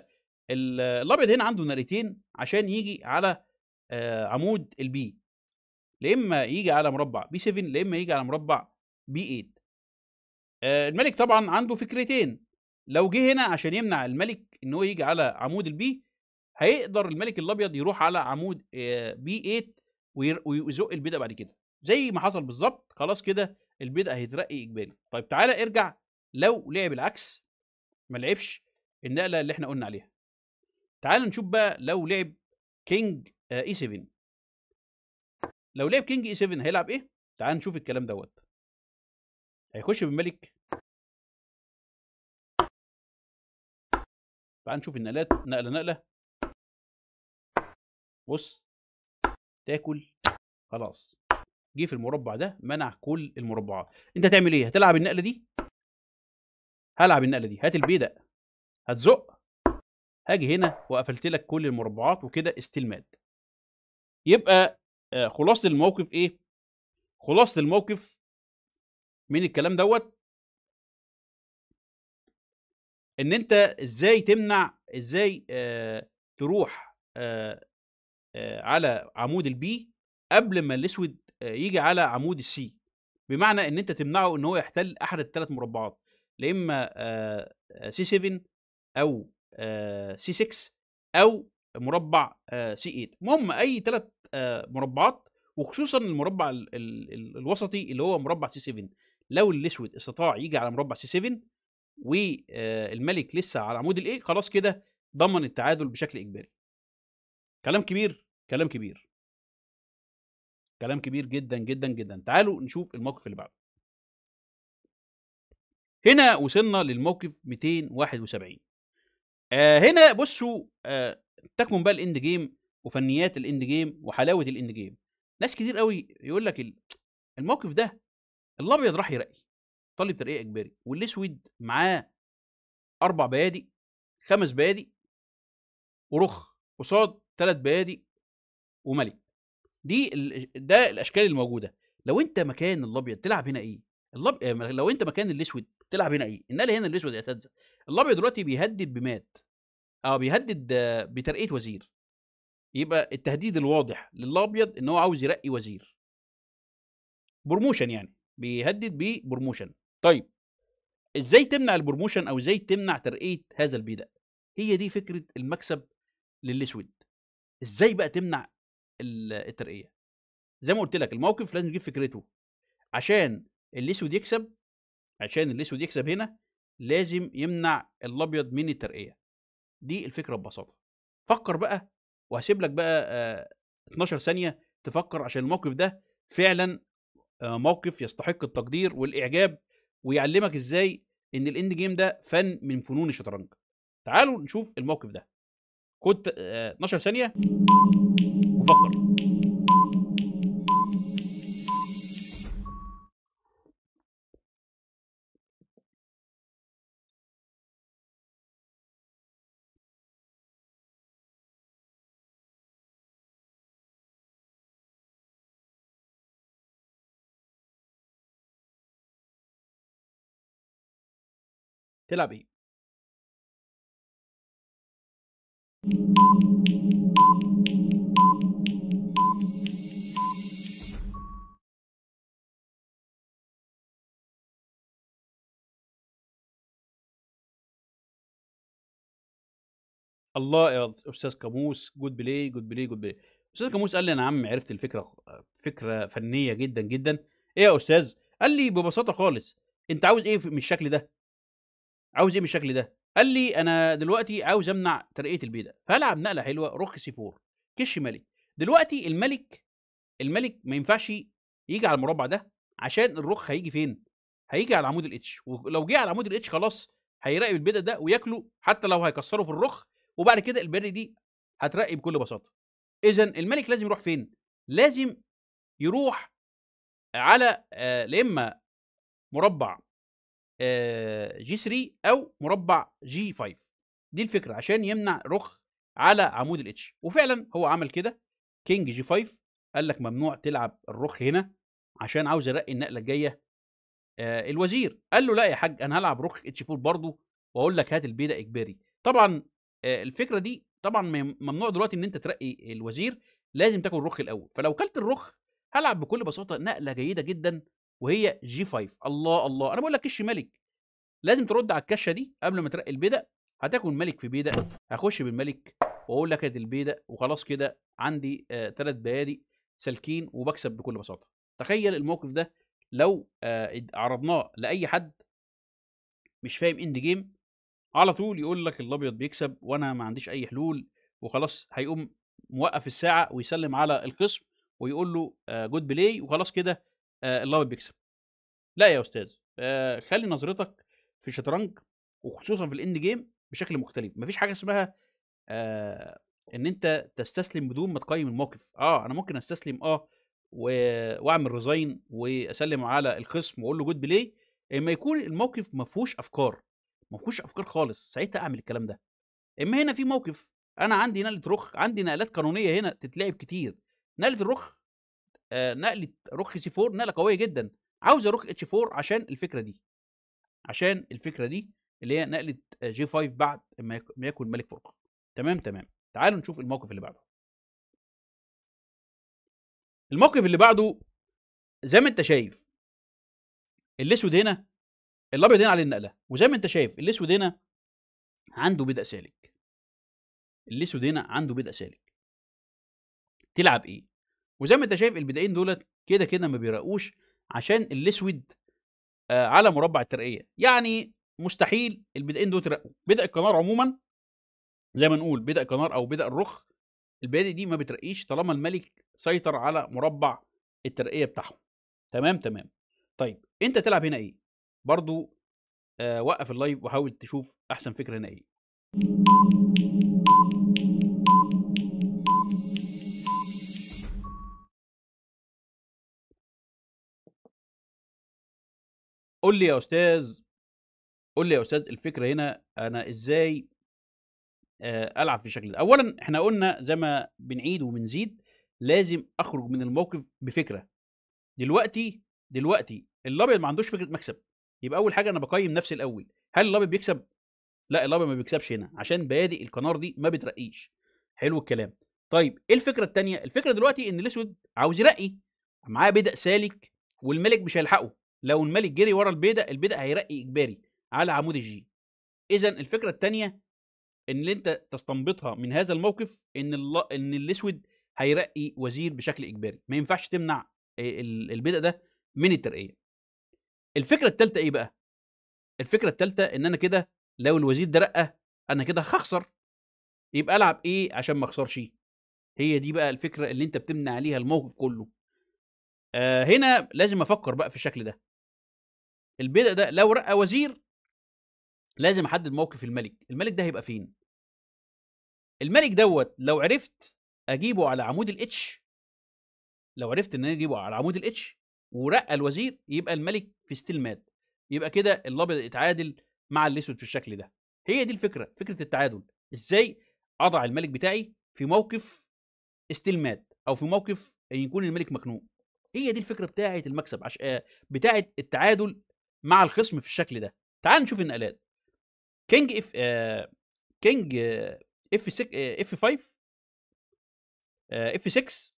الابيض هنا عنده نقلتين عشان يجي على آه عمود البي لا اما يجي على مربع بي 7 لا اما يجي على مربع بي 8 آه الملك طبعا عنده فكرتين لو جه هنا عشان يمنع الملك ان هو يجي على عمود البي هيقدر الملك الابيض يروح على عمود آه، بي 8 ويزق البي ده بعد كده زي ما حصل بالظبط خلاص كده البي ده هيترقي اجباري طيب تعالى ارجع لو لعب العكس ما لعبش النقله اللي احنا قلنا عليها تعالى نشوف بقى لو لعب كينج آه، اي 7 لو لعب كينج اي 7 هيلعب ايه تعالى نشوف الكلام دوت هيخش بالملك تعال نشوف النقلات نقله نقله بص تاكل خلاص جه في المربع ده منع كل المربعات انت هتعمل ايه هتلعب النقله دي هلعب النقله دي هات البيدق هتزق هاجي هنا وقفلت لك كل المربعات وكده استلمات يبقى آه، خلاصه الموقف ايه خلاصه الموقف من الكلام دوت ان انت ازاي تمنع ازاي آه تروح آه آه على عمود البي قبل ما الاسود يجي على عمود السي بمعنى ان انت تمنعه ان هو يحتل احد الثلاث مربعات لا اما سي 7 او سي 6 او مربع سي 8 المهم اي ثلاث مربعات وخصوصا المربع الوسطي اللي هو مربع سي 7 لو الاسود استطاع يجي على مربع سي 7 والملك آه، لسه على عمود الايه خلاص كده ضمن التعادل بشكل اجباري كلام كبير كلام كبير كلام كبير جدا جدا جدا تعالوا نشوف الموقف اللي بعده هنا وصلنا للموقف 271 آه هنا بصوا آه تكمن بقى الاند جيم وفنيات الاند جيم وحلاوه الاند جيم ناس كتير قوي يقول لك الموقف ده الابيض راح يرقي طلي ترقيع اجباري والاسود معاه اربع بيادي خمس بيادي ورخ قصاد ثلاث بيادي وملك دي ده الاشكال الموجوده لو انت مكان الابيض تلعب هنا ايه اللب... آه، لو انت مكان الاسود تلعب هنا ايه النقل هنا الاسود يا اساتذه الابيض دلوقتي بيهدد بمات اه بيهدد بترقيه وزير يبقى التهديد الواضح للابيض ان هو عاوز يرقي وزير برموشن يعني بيهدد ببرموشن طيب ازاي تمنع البروموشن او ازاي تمنع ترقيه هذا البيدق هي دي فكره المكسب للاسود ازاي بقى تمنع الترقيه زي ما قلت لك الموقف لازم تجيب فكرته عشان الاسود يكسب عشان الاسود يكسب هنا لازم يمنع الابيض من الترقيه دي الفكره ببساطه فكر بقى وهسيب لك بقى 12 آه، ثانيه تفكر عشان الموقف ده فعلا آه، موقف يستحق التقدير والاعجاب ويعلمك ازاي ان الاند جيم ده فن من فنون الشطرنج تعالوا نشوف الموقف ده كنت 12 آه، ثانيه وفكر تلعب ايه الله يا استاذ كاموس جود بلاي جود بلاي جود بلاي استاذ كاموس قال لي انا عم عرفت الفكره فكره فنيه جدا جدا ايه يا استاذ قال لي ببساطه خالص انت عاوز ايه من الشكل ده عاوز ايه من الشكل ده قال لي انا دلوقتي عاوز امنع ترقيه البيضة فالعب فهلعب نقله حلوه روك سي 4 كش ملك دلوقتي الملك الملك ما ينفعش يجي على المربع ده عشان الرخ هيجي فين هيجي على العمود الاتش ولو جه على العمود الاتش خلاص هيراقب البيضه ده وياكله حتى لو هيكسره في الرخ وبعد كده البر دي هترقي بكل بساطه اذا الملك لازم يروح فين لازم يروح على آه، لا اما مربع جي آه، 3 او مربع جي 5 دي الفكره عشان يمنع رخ على عمود الاتش وفعلا هو عمل كده كينج جي 5 قال لك ممنوع تلعب الرخ هنا عشان عاوز ارقي النقله الجايه آه، الوزير قال له لا يا حاج انا هلعب رخ اتش 4 برضه واقول لك هات البيضه اجباري طبعا آه، الفكره دي طبعا ممنوع دلوقتي ان انت ترقي الوزير لازم تاكل الرخ الاول فلو كلت الرخ هلعب بكل بساطه نقله جيده جدا وهي جي 5 الله الله انا بقول لك كش ملك لازم ترد على الكشه دي قبل ما ترقي البيدق هتاكل ملك في بيدق هخش بالملك واقول لك ادي البيدق وخلاص كده عندي ثلاث آه سالكين وبكسب بكل بساطه تخيل الموقف ده لو آه عرضناه لاي حد مش فاهم اند جيم على طول يقول لك الابيض بيكسب وانا ما عنديش اي حلول وخلاص هيقوم موقف الساعه ويسلم على الخصم ويقول له آه جود بلاي وخلاص كده آه، الله بيكسب لا يا استاذ آه، خلي نظرتك في الشطرنج وخصوصا في الاند جيم بشكل مختلف مفيش حاجه اسمها آه، ان انت تستسلم بدون ما تقيم الموقف اه انا ممكن استسلم اه واعمل ريزاين واسلم على الخصم واقول له جود بلاي اما يكون الموقف ما فيهوش افكار ما فيهوش افكار خالص ساعتها اعمل الكلام ده اما هنا في موقف انا عندي نقله رخ عندي نقلات قانونيه هنا تتلعب كتير نقله الرخ آه، نقله رخ سي 4 نقله قويه جدا عاوز اروح اتش 4 عشان الفكره دي عشان الفكره دي اللي هي نقله جي 5 بعد ما يكون ملك فرقه تمام تمام تعالوا نشوف الموقف اللي بعده الموقف اللي بعده زي ما انت شايف الاسود هنا الابيض هنا عليه النقله وزي ما انت شايف الاسود هنا عنده بدء سالك الاسود هنا عنده بدء سالك تلعب ايه وزي ما انت شايف البدائيين دولت كده كده ما بيرقوش عشان الاسود آه على مربع الترقيه يعني مستحيل البدائيين دول ترقوا بدا القنار عموما زي ما نقول بدا القنار او بدا الرخ البدائي دي ما بترقيش طالما الملك سيطر على مربع الترقيه بتاعهم تمام تمام طيب انت تلعب هنا ايه برضو آه وقف اللايف وحاول تشوف احسن فكره هنا ايه قول لي يا استاذ قول لي يا استاذ الفكره هنا انا ازاي العب في الشكل ده اولا احنا قلنا زي ما بنعيد وبنزيد لازم اخرج من الموقف بفكره دلوقتي دلوقتي الابيض ما عندوش فكره مكسب يبقى اول حاجه انا بقيم نفسي الاول هل الابيض بيكسب لا الابيض ما بيكسبش هنا عشان بادئ القنار دي ما بترقيش حلو الكلام طيب ايه الفكره الثانيه الفكره دلوقتي ان الاسود عاوز يرقي معاه بدأ سالك والملك مش هيلحقه لو الملك جري ورا البيدق البيدق هيرقي اجباري على عمود الجي اذا الفكره الثانيه ان اللي انت تستنبطها من هذا الموقف ان الل... ان الاسود هيرقي وزير بشكل اجباري ما ينفعش تمنع البدء ده من الترقيه الفكره الثالثه ايه بقى الفكره الثالثه ان انا كده لو الوزير ده رقى انا كده هخسر يبقى العب ايه عشان ما اخسرش هي دي بقى الفكره اللي انت بتمنع عليها الموقف كله آه هنا لازم افكر بقى في الشكل ده البدء ده لو رأى وزير لازم احدد موقف الملك الملك ده هيبقى فين الملك دوت لو عرفت اجيبه على عمود الاتش لو عرفت ان انا اجيبه على عمود الاتش ورقى الوزير يبقى الملك في ستيل مات يبقى كده الابيض اتعادل مع الاسود في الشكل ده هي دي الفكره فكره التعادل ازاي اضع الملك بتاعي في موقف ستيل مات او في موقف يكون الملك مخنوق هي دي الفكره بتاعه المكسب عش... آه، بتاعه التعادل مع الخصم في الشكل ده تعال نشوف النقلات كينج اف آه، آه، آه، كينج اف 6 اف 5 اف 6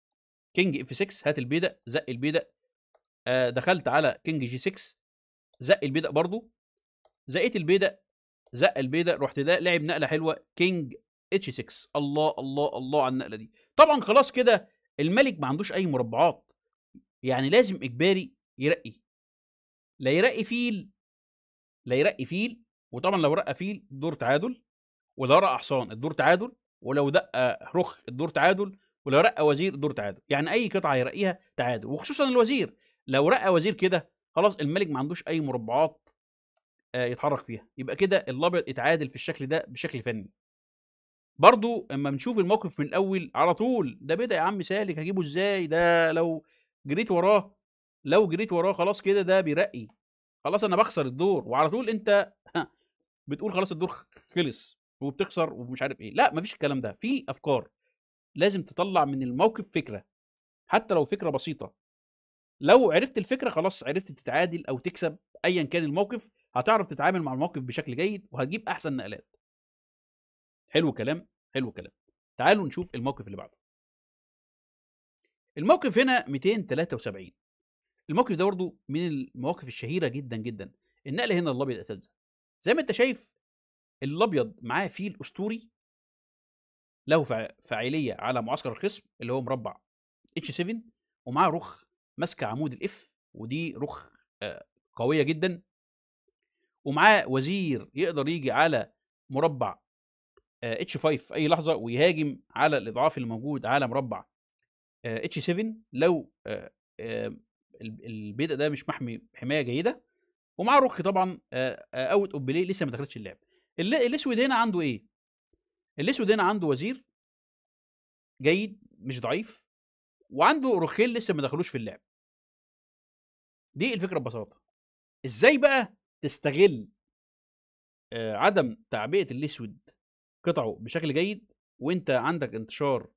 كينج اف 6 هات البيدق زق البيدق دخلت على كينج جي 6 زق البيدق برضو زقيت البيدق زق البيدق رحت ده لعب نقله حلوه كينج اتش 6 الله الله الله على النقله دي طبعا خلاص كده الملك ما عندوش اي مربعات يعني لازم اجباري يرقي لا يرقي فيل لا يرقي فيل وطبعا لو رقى فيل دور تعادل ولو رقى حصان الدور تعادل ولو دق رخ الدور تعادل ولو رقى وزير الدور تعادل يعني اي قطعه يرقيها تعادل وخصوصا الوزير لو رقى وزير كده خلاص الملك ما عندوش اي مربعات يتحرك فيها يبقى كده الابيض اتعادل في الشكل ده بشكل فني برضو اما بنشوف الموقف من الاول على طول ده بدا يا عم سالك هجيبه ازاي ده لو جريت وراه لو جريت وراه خلاص كده ده بيرقي خلاص انا بخسر الدور وعلى طول انت بتقول خلاص الدور خلص وبتخسر ومش عارف ايه لا مفيش الكلام ده في افكار لازم تطلع من الموقف فكره حتى لو فكره بسيطه لو عرفت الفكره خلاص عرفت تتعادل او تكسب ايا كان الموقف هتعرف تتعامل مع الموقف بشكل جيد وهتجيب احسن نقلات حلو كلام حلو كلام تعالوا نشوف الموقف اللي بعده الموقف هنا 273 الموقف ده برضه من المواقف الشهيره جدا جدا النقله هنا الابيض اساتذه زي ما انت شايف الابيض معاه فيل اسطوري له فاعليه على معسكر الخصم اللي هو مربع اتش 7 ومعاه رخ ماسكه عمود الاف ودي رخ آه، قويه جدا ومعاه وزير يقدر يجي على مربع اتش 5 في اي لحظه ويهاجم على الاضعاف اللي موجود على مربع اتش آه، 7 لو آه، البيضة ده مش محمي حمايه جيده ومعاه روخي طبعا اوت اوف بلاي لسه ما دخلتش اللعب الاسود هنا عنده ايه؟ الاسود هنا عنده وزير جيد مش ضعيف وعنده روخيل لسه ما دخلوش في اللعب دي الفكره ببساطه ازاي بقى تستغل عدم تعبئه الاسود قطعه بشكل جيد وانت عندك انتشار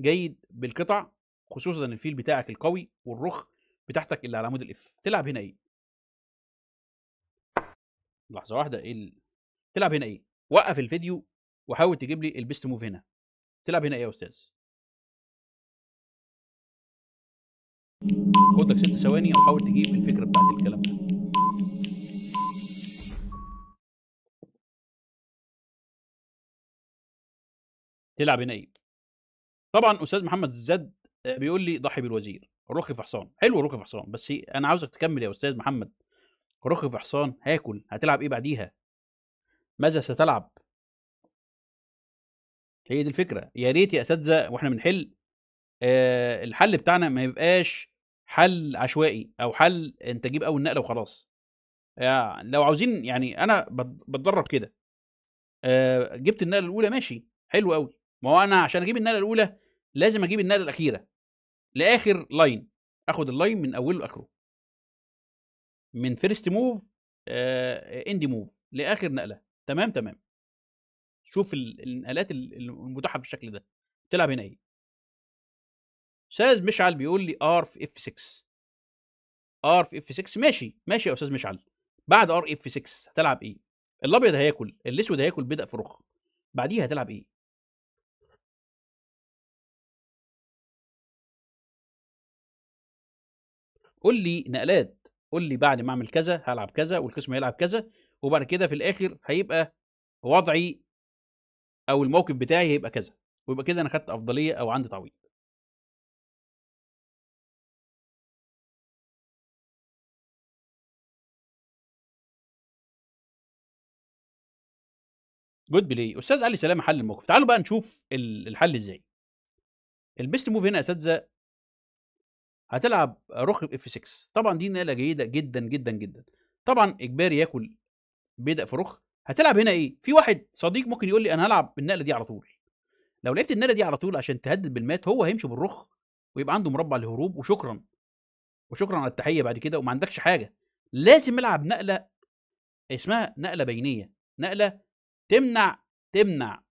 جيد بالقطع خصوصا الفيل بتاعك القوي والرخ بتاعتك اللي على عمود الاف تلعب هنا ايه لحظه واحده ايه ال... تلعب هنا ايه وقف الفيديو وحاول تجيب لي البيست موف هنا تلعب هنا ايه يا استاذ خد لك ست ثواني وحاول تجيب الفكره بتاعت الكلام ده تلعب هنا ايه طبعا استاذ محمد زاد بيقول لي ضحي بالوزير رخي في حصان حلو رخي في حصان بس انا عاوزك تكمل يا استاذ محمد رخي في حصان هاكل هتلعب ايه بعديها ماذا ستلعب هي دي الفكره يا ريت يا اساتذه واحنا بنحل آه الحل بتاعنا ما يبقاش حل عشوائي او حل انت تجيب اول نقله وخلاص يعني لو عاوزين يعني انا بتدرب كده آه جبت النقله الاولى ماشي حلو قوي ما هو انا عشان اجيب النقله الاولى لازم اجيب النقله الاخيره لاخر لاين اخد اللاين من اوله لاخره من فيرست موف آه اندي موف لاخر نقله تمام تمام شوف النقلات المتاحه في الشكل ده تلعب هنا ايه استاذ مشعل بيقول لي ار في اف 6 ار في اف 6 ماشي ماشي يا استاذ مشعل بعد ار اف 6 هتلعب ايه الابيض هياكل الاسود هياكل بدأ فروخ بعديها هتلعب ايه قول لي نقلات قول لي بعد ما اعمل كذا هلعب كذا والخصم هيلعب كذا وبعد كده في الاخر هيبقى وضعي او الموقف بتاعي هيبقى كذا ويبقى كده انا خدت افضليه او عندي تعويض جود بلاي استاذ علي سلامه حل الموقف تعالوا بقى نشوف الحل ازاي البيست موف هنا يا اساتذه هتلعب رخ اف 6 طبعا دي نقله جيده جدا جدا جدا طبعا اجباري ياكل بيدق في رخ هتلعب هنا ايه في واحد صديق ممكن يقول لي انا هلعب بالنقله دي على طول لو لعبت النقله دي على طول عشان تهدد بالمات هو هيمشي بالرخ ويبقى عنده مربع الهروب وشكرا وشكرا على التحيه بعد كده وما عندكش حاجه لازم العب نقله اسمها نقله بينيه نقله تمنع تمنع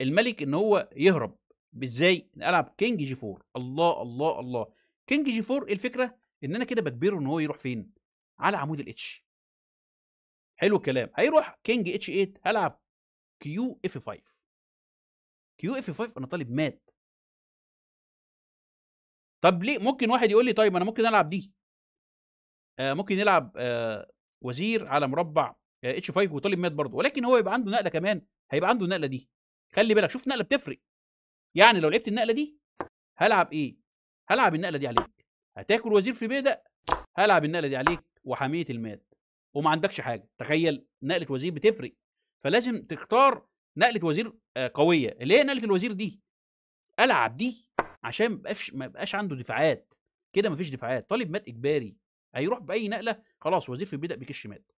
الملك ان هو يهرب ازاي العب كينج جي 4 الله الله الله كينج جي 4 إيه الفكره ان انا كده بجبره ان هو يروح فين على عمود الاتش حلو الكلام هيروح كينج اتش إيه؟ 8 هلعب كيو اف 5 كيو اف 5 انا طالب مات طب ليه ممكن واحد يقول لي طيب انا ممكن العب دي آه ممكن يلعب آه وزير على مربع اتش آه 5 وطالب مات برضه ولكن هو يبقى عنده نقله كمان هيبقى عنده النقله دي خلي بالك شوف نقله بتفرق يعني لو لعبت النقله دي هلعب ايه هلعب النقله دي عليك هتاكل وزير في بيدق هلعب النقله دي عليك وحميه المال وما عندكش حاجه تخيل نقله وزير بتفرق فلازم تختار نقله وزير آه، قويه اللي هي نقله الوزير دي العب دي عشان مبقاش ما يبقاش عنده دفاعات كده مفيش دفاعات طالب مات اجباري هيروح باي نقله خلاص وزير في بيدق بكش مات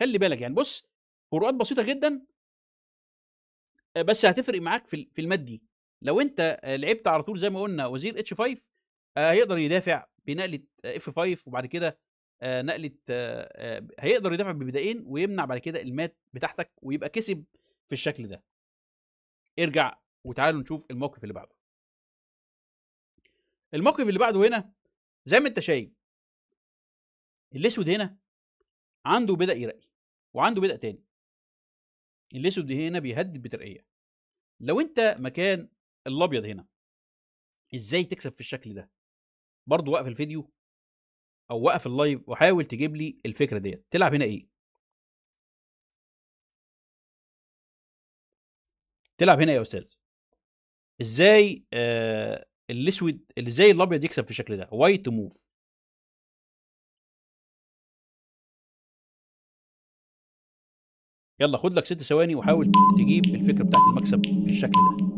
خلي بالك يعني بص فروقات بسيطه جدا آه، بس هتفرق معاك في في المات دي لو انت آه، لعبت على طول زي ما قلنا وزير اتش 5 آه، هيقدر يدافع بنقله اف 5 وبعد كده آه، نقله آه، هيقدر يدافع ببدائين ويمنع بعد كده المات بتاعتك ويبقى كسب في الشكل ده ارجع وتعالوا نشوف الموقف اللي بعده الموقف اللي بعده هنا زي ما انت شايف الاسود هنا عنده بدأ يرقي وعنده بدأ تاني الاسود هنا بيهدد بترقيه لو انت مكان الابيض هنا ازاي تكسب في الشكل ده برضو وقف الفيديو او وقف اللايف وحاول تجيب لي الفكره ديت تلعب هنا ايه تلعب هنا إيه يا استاذ ازاي آه الاسود ازاي الابيض يكسب في الشكل ده وايت تو موف يلا خد لك ست ثواني وحاول تجيب الفكره بتاعت المكسب في الشكل ده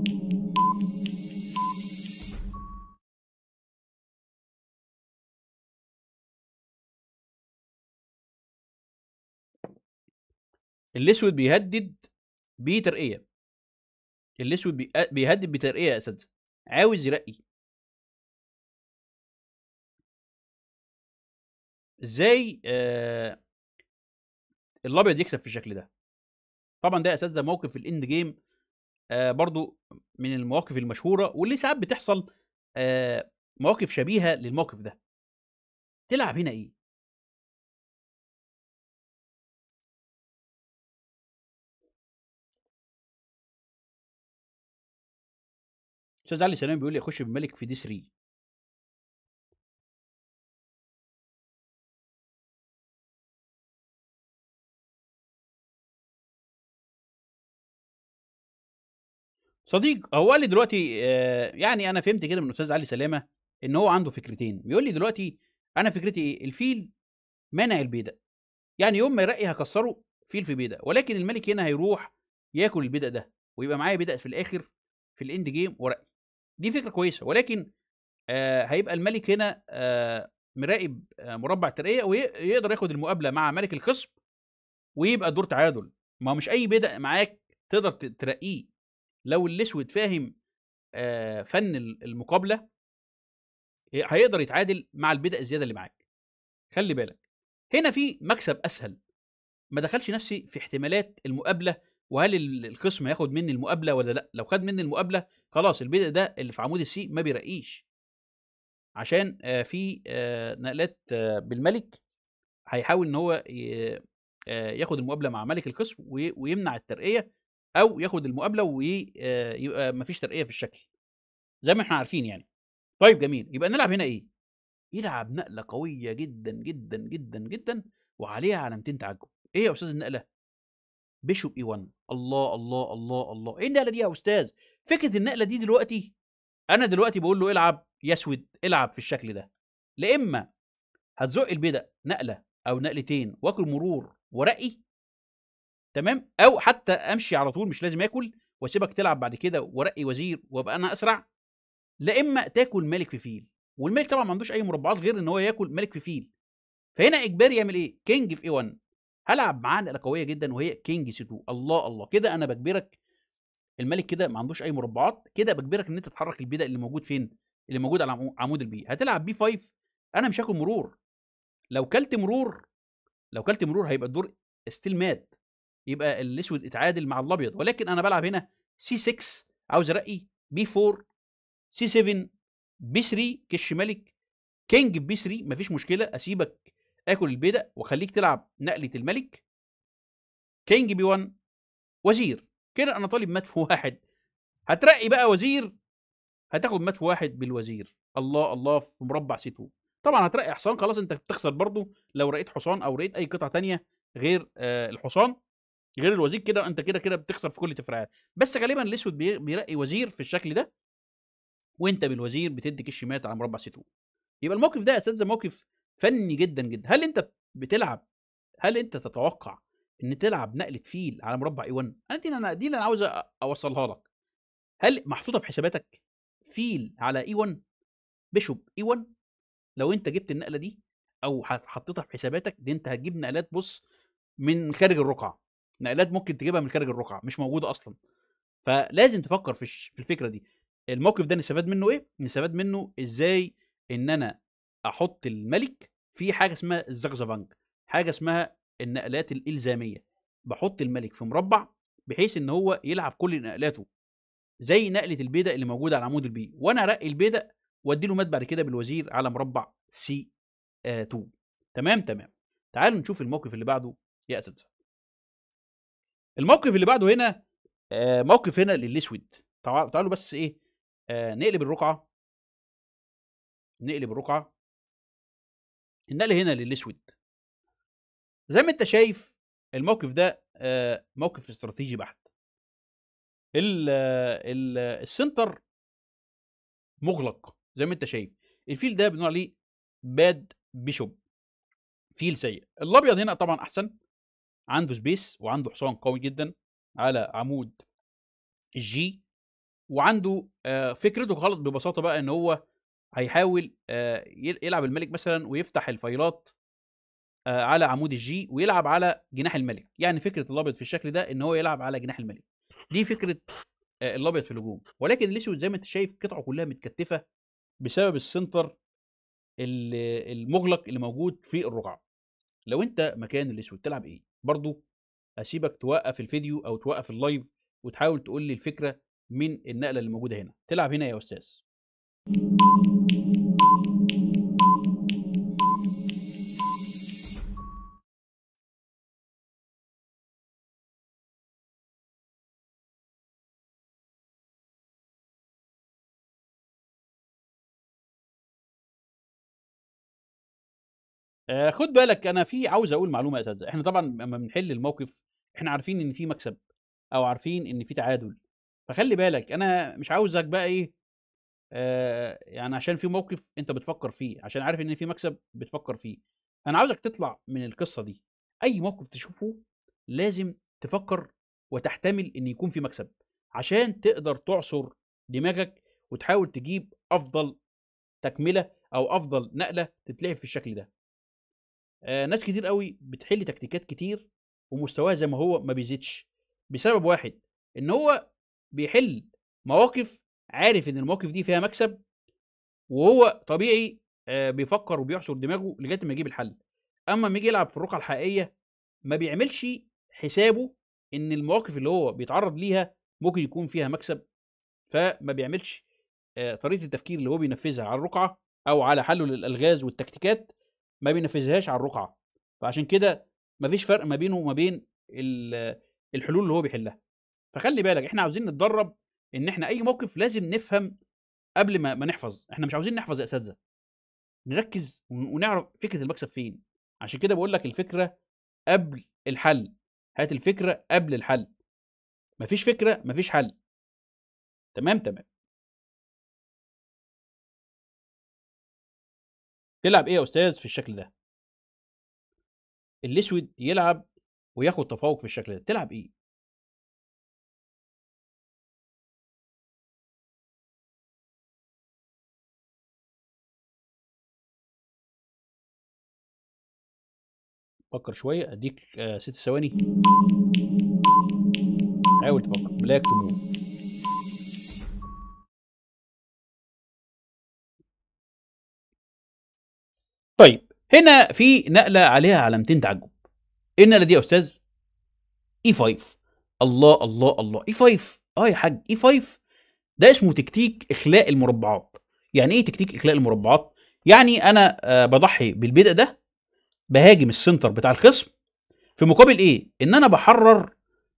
الاسود بيهدد بترقيه الاسود آه، بيهدد بترقيه يا اساتذه عاوز يرقي ازاي آه الابيض يكسب في الشكل ده طبعا ده يا اساتذه موقف في الاند جيم آه برضو من المواقف المشهوره واللي ساعات بتحصل آه مواقف شبيهه للموقف ده تلعب هنا ايه استاذ علي سلام بيقول لي اخش بملك في دي 3 صديق هو قال لي دلوقتي آه، يعني انا فهمت كده من الاستاذ علي سلامه ان هو عنده فكرتين بيقول لي دلوقتي انا فكرتي ايه الفيل منع البيدق يعني يوم ما يرقي هكسره فيل في بيدق ولكن الملك هنا هيروح ياكل البيدق ده ويبقى معايا بيدق في الاخر في الاند جيم ورقي دي فكره كويسه ولكن آه هيبقى الملك هنا آه مراقب آه مربع الترقيه ويقدر ياخد المقابله مع ملك الخصم ويبقى دور تعادل ما هو مش اي بدأ معاك تقدر ترقيه لو الاسود فاهم آه فن المقابله هيقدر يتعادل مع البدأ الزياده اللي معاك خلي بالك هنا في مكسب اسهل ما دخلش نفسي في احتمالات المقابله وهل الخصم هياخد مني المقابله ولا لا لو خد مني المقابله خلاص البدء ده اللي في عمود السي ما بيرقيش عشان آه، في آه، نقلات آه، بالملك هيحاول ان هو ياخد المقابله مع ملك القسم ويمنع الترقيه او ياخد المقابله ويبقى مفيش ترقيه في الشكل زي ما احنا عارفين يعني طيب جميل يبقى نلعب هنا ايه يلعب نقله قويه جدا جدا جدا جدا وعليها علامتين تعجب ايه يا استاذ النقله بيشوب اي 1 الله الله الله الله ايه النقله دي يا استاذ فكره النقله دي دلوقتي انا دلوقتي بقول له العب يا اسود العب في الشكل ده لا اما هتزق البدا نقله او نقلتين واكل مرور ورقي تمام او حتى امشي على طول مش لازم اكل واسيبك تلعب بعد كده ورقي وزير وابقى انا اسرع لا اما تاكل ملك في فيل والملك طبعا ما عندوش اي مربعات غير ان هو ياكل ملك في فيل فهنا اجباري يعمل ايه كينج في اي 1 هلعب معاه نقله قويه جدا وهي كينج سي 2 الله الله كده انا بجبرك الملك كده ما عندوش اي مربعات كده بجبرك ان انت تحرك البي ده اللي موجود فين اللي موجود على عمود البي هتلعب بي 5 انا مش هاكل مرور لو كلت مرور لو كلت مرور هيبقى الدور ستيل مات يبقى الاسود اتعادل مع الابيض ولكن انا بلعب هنا سي 6 عاوز ارقي بي 4 سي 7 بي 3 كش ملك كينج بي 3 مفيش مشكله اسيبك اكل البيدق واخليك تلعب نقله الملك كينج بي 1 وزير كده انا طالب مدفو واحد هترقي بقى وزير هتاخد مدفو واحد بالوزير الله الله في مربع سيتو طبعا هترقي حصان خلاص انت بتخسر برضه لو رقيت حصان او رقيت اي قطعه تانية غير آه الحصان غير الوزير كده انت كده كده بتخسر في كل تفريعات بس غالبا الاسود بيرقي وزير في الشكل ده وانت بالوزير بتدي كش مات على مربع سيتو يبقى الموقف ده يا اساتذه موقف فني جدا جدا هل انت بتلعب هل انت تتوقع ان تلعب نقله فيل على مربع اي 1 انا دي انا دي اللي انا عاوز اوصلها لك هل محطوطه في حساباتك فيل على اي 1 بيشوب اي 1 لو انت جبت النقله دي او حطيتها في حساباتك دي انت هتجيب نقلات بص من خارج الرقعه نقلات ممكن تجيبها من خارج الرقعه مش موجوده اصلا فلازم تفكر في في الفكره دي الموقف ده نستفاد منه ايه نستفاد منه ازاي ان انا احط الملك في حاجه اسمها الزغزفانج حاجه اسمها النقلات الالزاميه بحط الملك في مربع بحيث ان هو يلعب كل نقلاته زي نقله البيدق اللي موجوده على عمود البي وانا ارقي البيدق وادي له مات بعد كده بالوزير على مربع سي 2 آه، تمام تمام تعالوا نشوف الموقف اللي بعده يا اساتذه الموقف اللي بعده هنا آه موقف هنا للاسود تعالوا بس ايه آه نقلب الرقعه نقلب الرقعه النقل هنا للاسود زي ما انت شايف الموقف ده آه، موقف استراتيجي بحت ال ال السنتر مغلق زي ما انت شايف الفيل ده بنقول عليه باد بيشوب فيل سيء الابيض هنا طبعا احسن عنده سبيس وعنده حصان قوي جدا على عمود الجي وعنده آه، فكرته غلط ببساطه بقى ان هو هيحاول آه، يلعب الملك مثلا ويفتح الفايلات آه، على عمود الجي ويلعب على جناح الملك يعني فكره الابيض في الشكل ده ان هو يلعب على جناح الملك دي فكره آه، الابيض في الهجوم ولكن الاسود زي ما انت شايف قطعه كلها متكتفه بسبب السنتر المغلق اللي موجود في الرقعه لو انت مكان الاسود تلعب ايه برضو اسيبك توقف الفيديو او توقف اللايف وتحاول تقول لي الفكره من النقله اللي موجوده هنا تلعب هنا يا استاذ آه، خد بالك انا في عاوز اقول معلومه يا اساتذه احنا طبعا لما بنحل الموقف احنا عارفين ان في مكسب او عارفين ان في تعادل فخلي بالك انا مش عاوزك بقى ايه آه يعني عشان في موقف انت بتفكر فيه عشان عارف ان في مكسب بتفكر فيه انا عاوزك تطلع من القصه دي اي موقف تشوفه لازم تفكر وتحتمل ان يكون في مكسب عشان تقدر تعصر دماغك وتحاول تجيب افضل تكمله او افضل نقله تتلعب في الشكل ده آه ناس كتير قوي بتحل تكتيكات كتير ومستواها زي ما هو ما بيزيدش بسبب واحد ان هو بيحل مواقف عارف ان المواقف دي فيها مكسب وهو طبيعي آه بيفكر وبيحصر دماغه لغايه ما يجيب الحل اما لما يجي يلعب في الرقعه الحقيقيه ما بيعملش حسابه ان المواقف اللي هو بيتعرض ليها ممكن يكون فيها مكسب فما بيعملش آه، طريقه التفكير اللي هو بينفذها على الرقعه او على حله للالغاز والتكتيكات ما بينفذهاش على الرقعه فعشان كده ما فيش فرق ما بينه وما بين الحلول اللي هو بيحلها فخلي بالك احنا عاوزين نتدرب ان احنا اي موقف لازم نفهم قبل ما, ما نحفظ احنا مش عاوزين نحفظ يا اساتذه نركز ونعرف فكره المكسب فين عشان كده بقول لك الفكره قبل الحل هات الفكره قبل الحل مفيش فكره مفيش حل تمام تمام تلعب ايه يا استاذ في الشكل ده الاسود يلعب وياخد تفوق في الشكل ده تلعب ايه فكر شويه اديك آه، ست ثواني حاول تفكر بلاك تو موف طيب هنا في نقله عليها علامتين تعجب ايه النقله دي يا استاذ اي e 5 الله الله الله اي e 5 اه يا حاج اي e 5 ده اسمه تكتيك اخلاء المربعات يعني ايه تكتيك اخلاء المربعات يعني انا آه بضحي بالبدء ده بهاجم السنتر بتاع الخصم في مقابل ايه ان انا بحرر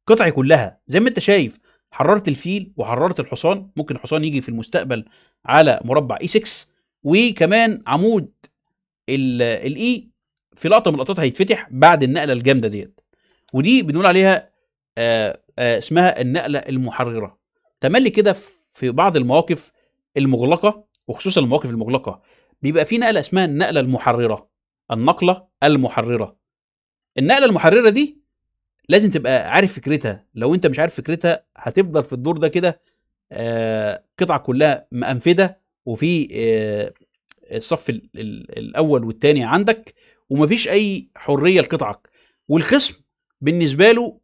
قطعي كلها زي ما انت شايف حررت الفيل وحررت الحصان ممكن الحصان يجي في المستقبل على مربع اي 6 وكمان عمود الاي في لقطه من اللقطات هيتفتح بعد النقله الجامده ديت ودي بنقول عليها آآ آه، آآ آه، اسمها النقله المحرره تملي كده في بعض المواقف المغلقه وخصوصا المواقف المغلقه بيبقى في نقله اسمها النقله المحرره النقله المحرره النقله المحرره دي لازم تبقى عارف فكرتها لو انت مش عارف فكرتها هتفضل في الدور ده كده آه، قطعه كلها مأنفده وفي الصف الاول والثاني عندك ومفيش اي حريه لقطعك والخصم بالنسبه له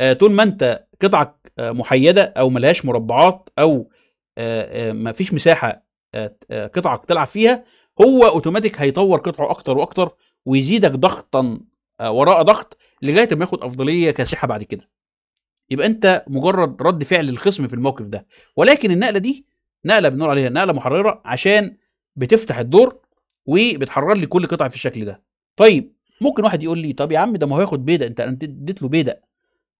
آه، طول ما انت قطعك آه، محيده او ملهاش مربعات او آه، مفيش مساحه قطعك تلعب فيها هو اوتوماتيك هيطور قطعه اكتر واكتر ويزيدك ضغطا وراء ضغط لغايه ما ياخد افضليه كاسحه بعد كده يبقى انت مجرد رد فعل الخصم في الموقف ده ولكن النقله دي نقله بنقول عليها نقله محرره عشان بتفتح الدور وبتحرر لي كل قطعه في الشكل ده طيب ممكن واحد يقول لي طب يا عم ده ما هو هياخد بيدق انت اديت له بيدق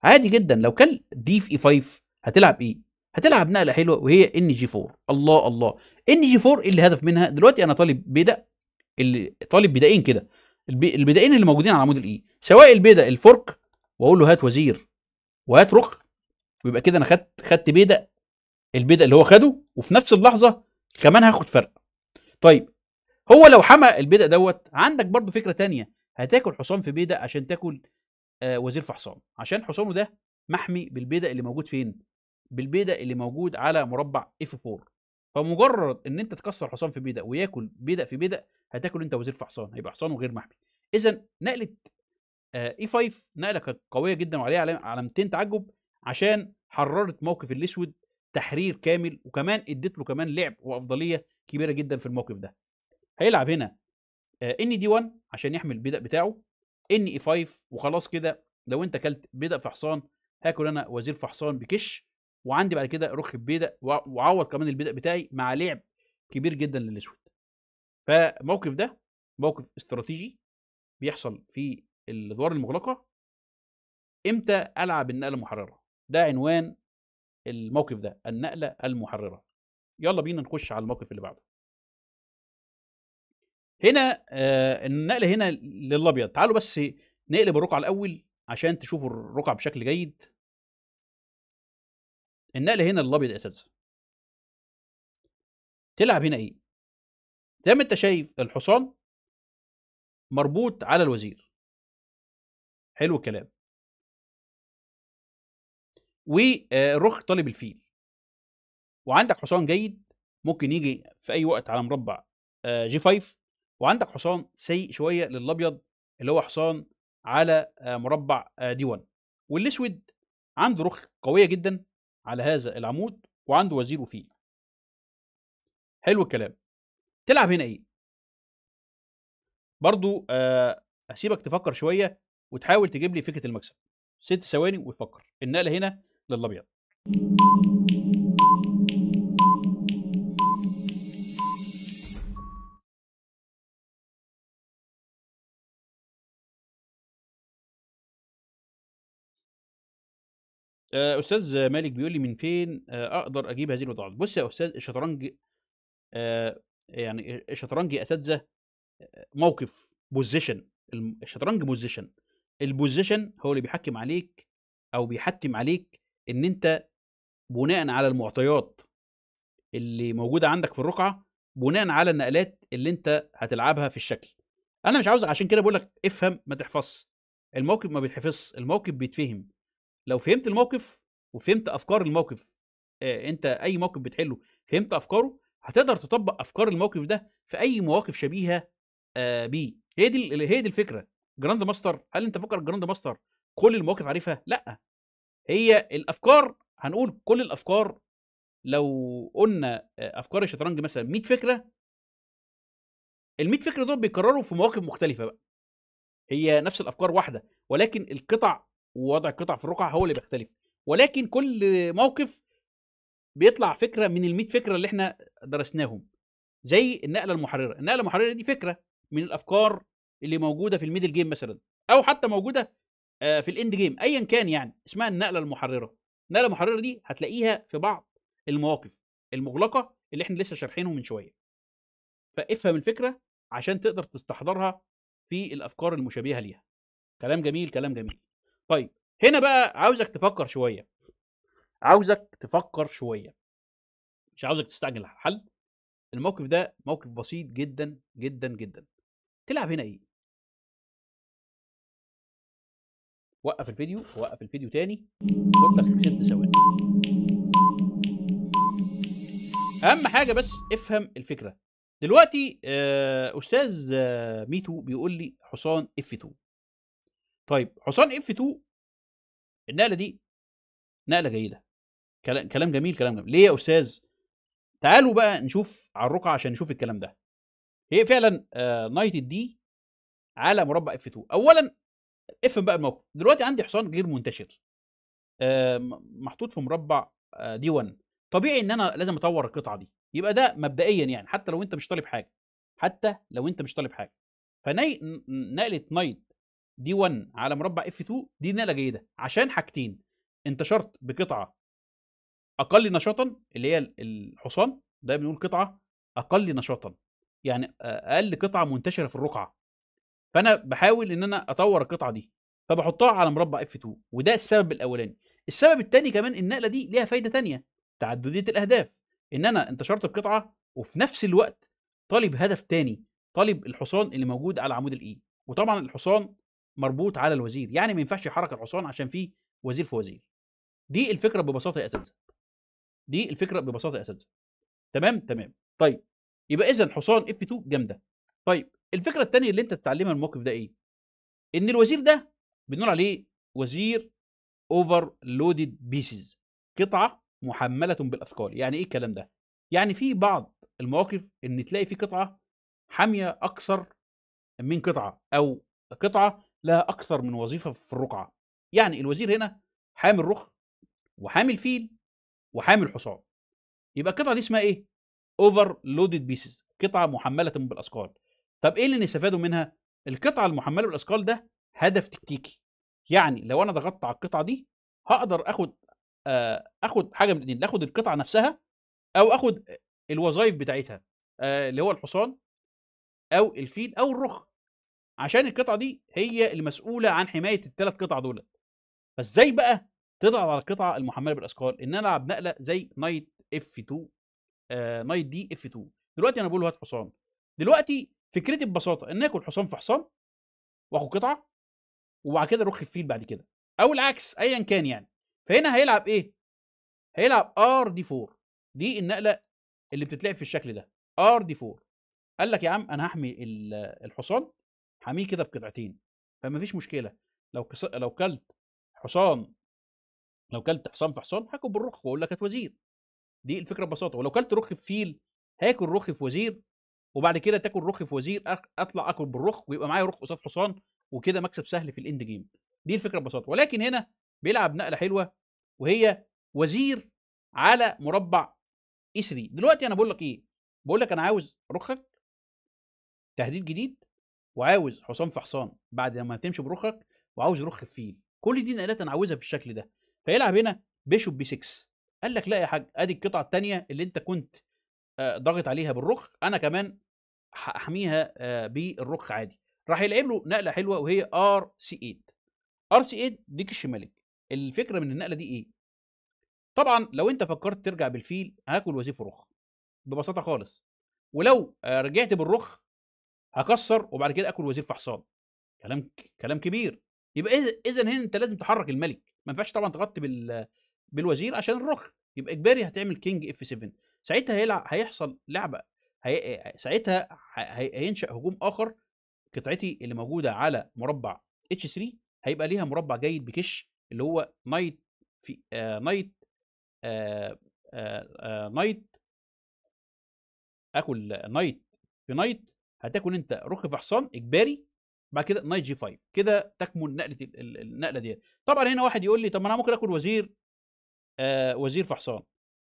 عادي جدا لو كان دي في اي e 5 هتلعب ايه هتلعب نقله حلوه وهي ان جي 4 الله الله ان جي 4 اللي هدف منها دلوقتي انا طالب بيدق اللي طالب بيدقين كده البيدقين اللي موجودين على عمود الاي e، سواء البيدق الفورك واقول له هات وزير وهات رخ ويبقى كده انا خدت خدت بيدق البيدق اللي هو خده وفي نفس اللحظه كمان هاخد فرق طيب هو لو حمى البيدق دوت عندك برضو فكره تانية هتاكل حصان في بيدق عشان تاكل آه وزير في حصان عشان حصانه ده محمي بالبيدق اللي موجود فين بالبيدق اللي موجود على مربع اف 4 فمجرد ان انت تكسر حصان في بيدق وياكل بيدق في بيدق هتاكل انت وزير في حصان هيبقى حصانه غير محمي اذا نقله اي آه، 5 نقله كانت قويه جدا وعليها علامتين تعجب عشان حررت موقف الاسود تحرير كامل وكمان اديت له كمان لعب وافضليه كبيره جدا في الموقف ده هيلعب هنا ان دي 1 عشان يحمي البدأ بتاعه ان اي 5 وخلاص كده لو انت كلت بدأ حصان هاكل انا وزير في حصان بكش وعندي بعد كده رخ بيدق وعوض كمان البدأ بتاعي مع لعب كبير جدا للاسود فالموقف ده موقف استراتيجي بيحصل في الادوار المغلقه امتى العب النقله المحرره ده عنوان الموقف ده النقله المحرره يلا بينا نخش على الموقف اللي بعده هنا آه هنا للابيض تعالوا بس نقلب الرقعه الاول عشان تشوفوا الرقعه بشكل جيد النقل هنا للابيض يا اساتذه تلعب هنا ايه زي ما انت شايف الحصان مربوط على الوزير حلو الكلام والرخ آه، طالب الفيل وعندك حصان جيد ممكن يجي في اي وقت على مربع جي آه، 5 وعندك حصان سيء شويه للابيض اللي هو حصان على آه، مربع دي آه، 1 والاسود عنده رخ قويه جدا على هذا العمود وعنده وزير وفيل حلو الكلام تلعب هنا ايه برضو اسيبك تفكر شويه وتحاول تجيب لي فكره المكسب ست ثواني وتفكر النقله هنا للابيض آه، استاذ مالك بيقول لي من فين آه، اقدر اجيب هذه الوضعات بص يا استاذ الشطرنج آه، يعني الشطرنج يا اساتذه موقف بوزيشن الشطرنج بوزيشن البوزيشن هو اللي بيحكم عليك او بيحتم عليك ان انت بناء على المعطيات اللي موجوده عندك في الرقعه بناء على النقلات اللي انت هتلعبها في الشكل انا مش عاوز عشان كده بقول لك افهم ما تحفظش الموقف ما بيتحفظش الموقف بيتفهم لو فهمت الموقف وفهمت افكار الموقف آه انت اي موقف بتحله فهمت افكاره هتقدر تطبق افكار الموقف ده في اي مواقف شبيهه آه بيه هي دي هي دي الفكره جراند ماستر هل انت فكر جراند ماستر كل المواقف عارفها لا هي الافكار هنقول كل الافكار لو قلنا افكار الشطرنج مثلا 100 فكره ال 100 فكره دول بيكرروا في مواقف مختلفه بقى هي نفس الافكار واحده ولكن القطع ووضع القطع في الرقعه هو اللي بيختلف ولكن كل موقف بيطلع فكره من ال 100 فكره اللي احنا درسناهم زي النقله المحرره النقله المحرره دي فكره من الافكار اللي موجوده في الميدل جيم مثلا او حتى موجوده آه، في الاند جيم ايا كان يعني اسمها النقله المحرره النقله المحرره دي هتلاقيها في بعض المواقف المغلقه اللي احنا لسه شارحينه من شويه فافهم الفكره عشان تقدر تستحضرها في الافكار المشابهه ليها كلام جميل كلام جميل طيب هنا بقى عاوزك تفكر شويه عاوزك تفكر شويه مش عاوزك تستعجل الحل الموقف ده موقف بسيط جدا جدا جدا تلعب هنا ايه وقف الفيديو وقف الفيديو تاني لك كسبت ثواني اهم حاجه بس افهم الفكره دلوقتي آه، استاذ آه، ميتو بيقول لي حصان اف 2 طيب حصان اف 2 النقله دي نقله جيده كلام كلام جميل كلام جميل ليه يا استاذ تعالوا بقى نشوف على الرقعه عشان نشوف الكلام ده هي فعلا آه نايت دي على مربع اف 2 اولا افهم بقى الموقف دلوقتي عندي حصان غير منتشر آه محطوط في مربع آه دي 1 طبيعي ان انا لازم اطور القطعه دي يبقى ده مبدئيا يعني حتى لو انت مش طالب حاجه حتى لو انت مش طالب حاجه فنقله نايت دي 1 على مربع اف 2 دي نقله جيده عشان حاجتين انتشرت بقطعه اقل نشاطا اللي هي الحصان ده بنقول قطعه اقل نشاطا يعني آه، اقل قطعه منتشره في الرقعه فانا بحاول ان انا اطور القطعه دي فبحطها على مربع اف 2 وده السبب الاولاني السبب الثاني كمان النقله دي ليها فايده ثانيه تعدديه الاهداف ان انا انتشرت بقطعه وفي نفس الوقت طالب هدف ثاني طالب الحصان اللي موجود على عمود الاي وطبعا الحصان مربوط على الوزير يعني ما ينفعش يحرك الحصان عشان في وزير في وزير دي الفكره ببساطه يا اساتذه دي الفكره ببساطه يا اساتذه تمام تمام طيب يبقى اذا حصان اف 2 جامده طيب الفكره الثانيه اللي انت تتعلمها الموقف ده ايه ان الوزير ده بنقول عليه وزير اوفر لودد بيسز قطعه محمله بالاثقال يعني ايه الكلام ده يعني في بعض المواقف ان تلاقي في قطعه حاميه اكثر من قطعه او قطعه لها اكثر من وظيفه في الرقعه يعني الوزير هنا حامل رخ وحامل فيل وحامل حصان يبقى القطعه دي اسمها ايه اوفر لودد بيسز قطعه محمله بالاثقال طب ايه اللي نستفادوا منها القطعه المحمله بالاثقال ده هدف تكتيكي يعني لو انا ضغطت على القطعه دي هقدر اخد آه اخد حاجه من الاثنين اخد القطعه نفسها او اخد الوظائف بتاعتها آه اللي هو الحصان او الفيل او الرخ عشان القطعه دي هي المسؤوله عن حمايه الثلاث قطع دول فازاي بقى تضغط على القطعه المحمله بالاثقال ان انا العب نقله زي نايت اف 2 آه نايت دي اف 2 دلوقتي انا بقول هات حصان دلوقتي فكرتي ببساطه ان اكل حصان في حصان واخد قطعه وبعد كده اروح فيل بعد كده او العكس ايا كان يعني فهنا هيلعب ايه هيلعب ار دي 4 دي النقله اللي بتتلعب في الشكل ده ار دي 4 قال لك يا عم انا هحمي الحصان حميه كده بقطعتين فما فيش مشكله لو كس... لو كلت حصان لو كلت حصان في حصان هاكل بالرخ واقول لك وزير دي الفكره ببساطه ولو كلت رخ في فيل هاكل رخ في وزير وبعد كده تاكل رخ في وزير اطلع اكل بالرخ ويبقى معايا رخ قصاد حصان وكده مكسب سهل في الاند جيم دي الفكره ببساطه ولكن هنا بيلعب نقله حلوه وهي وزير على مربع اي 3 دلوقتي انا بقول لك ايه بقول لك انا عاوز رخك تهديد جديد وعاوز حصان في حصان بعد لما تمشي برخك وعاوز رخ في فيل كل دي نقلات انا عاوزها بالشكل ده فيلعب هنا بيشوب بي 6 قال لك لا يا حاج ادي القطعه الثانيه اللي انت كنت آه، ضاغط عليها بالرخ انا كمان هحميها آه، بالرخ عادي راح يلعب له نقله حلوه وهي ار سي 8 ار سي 8 ديك الشمالي الفكره من النقله دي ايه طبعا لو انت فكرت ترجع بالفيل هاكل وزيف رخ ببساطه خالص ولو آه، رجعت بالرخ هكسر وبعد كده اكل وزير في حصان كلام كلام كبير يبقى اذا هنا انت لازم تحرك الملك ما ينفعش طبعا تغطي بال بالوزير عشان الرخ يبقى اجباري هتعمل كينج اف 7 ساعتها هيلعب هيحصل لعبه هي... ساعتها هي... هينشا هجوم اخر قطعتي اللي موجوده على مربع اتش 3 هيبقى ليها مربع جيد بكش اللي هو نايت في آه نايت آه آه آه نايت اكل نايت في نايت هتاكل انت ركب حصان اجباري بعد كده نايت جي 5 كده تكمن نقله النقله ديت طبعا هنا واحد يقول لي طب ما انا ممكن اكل وزير آه وزير في حصان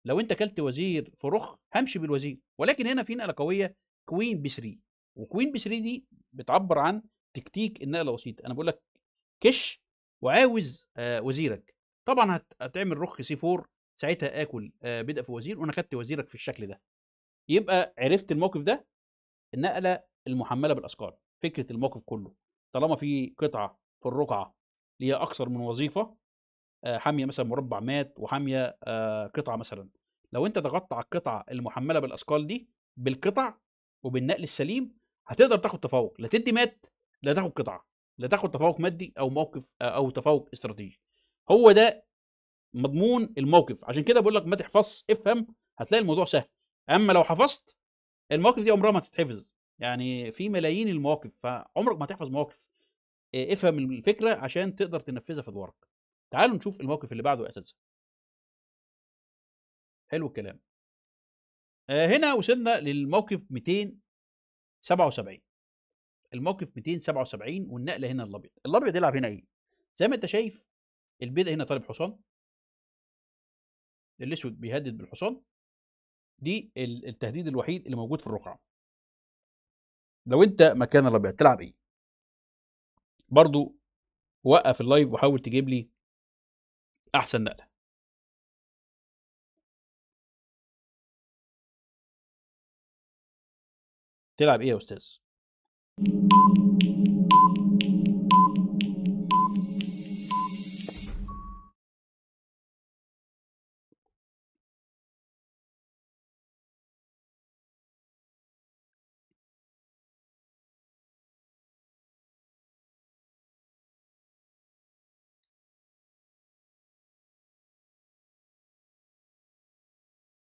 لو انت اكلت وزير في رخ همشي بالوزير ولكن هنا في نقله قويه كوين بي 3 وكوين بي 3 دي بتعبر عن تكتيك النقله الوسيطه انا بقول لك كش وعاوز آه وزيرك طبعا هتعمل رخ سي 4 ساعتها اكل آه بدأ في وزير وانا خدت وزيرك في الشكل ده يبقى عرفت الموقف ده النقله المحمله بالاثقال فكره الموقف كله طالما في قطعه في الرقعه ليها اكثر من وظيفه آه، حاميه مثلا مربع مات وحاميه آه، قطعه مثلا لو انت ضغطت على القطعه المحمله بالاثقال دي بالقطع وبالنقل السليم هتقدر تاخد تفوق لا تدي مات لا تاخد قطعه لا تاخد تفوق مادي او موقف آه، او تفوق استراتيجي هو ده مضمون الموقف عشان كده بقول لك ما تحفظ افهم هتلاقي الموضوع سهل اما لو حفظت المواقف دي عمرها ما تتحفظ يعني في ملايين المواقف فعمرك ما هتحفظ مواقف آه، افهم الفكره عشان تقدر تنفذها في ادوارك تعالوا نشوف الموقف اللي بعده اساسا حلو الكلام آه، هنا وصلنا للموقف 277 الموقف 277 والنقله هنا الابيض الابيض يلعب هنا ايه زي ما انت شايف البيضة هنا طالب حصان الاسود بيهدد بالحصان دي التهديد الوحيد اللي موجود في الرقعه لو انت مكان الربيع تلعب ايه برضو وقف اللايف وحاول تجيب لي احسن نقله تلعب ايه يا استاذ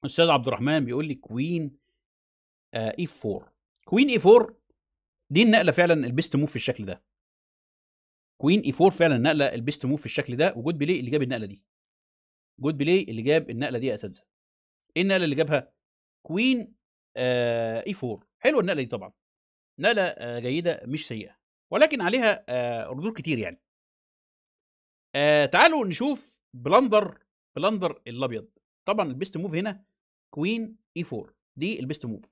الاستاذ عبد الرحمن بيقول لي كوين اي 4 كوين اي 4 دي النقله فعلا البيست موف في الشكل ده كوين اي 4 فعلا نقله البيست موف في الشكل ده وجود بلاي اللي جاب النقله دي جود بلاي اللي جاب النقله دي يا اساتذه ايه النقله اللي جابها كوين اي 4 حلوه النقله دي طبعا نقله آه، جيده مش سيئه ولكن عليها آه، ردود كتير يعني آه تعالوا نشوف بلندر بلندر الابيض طبعا البيست موف هنا كوين اي e 4 دي البيست موف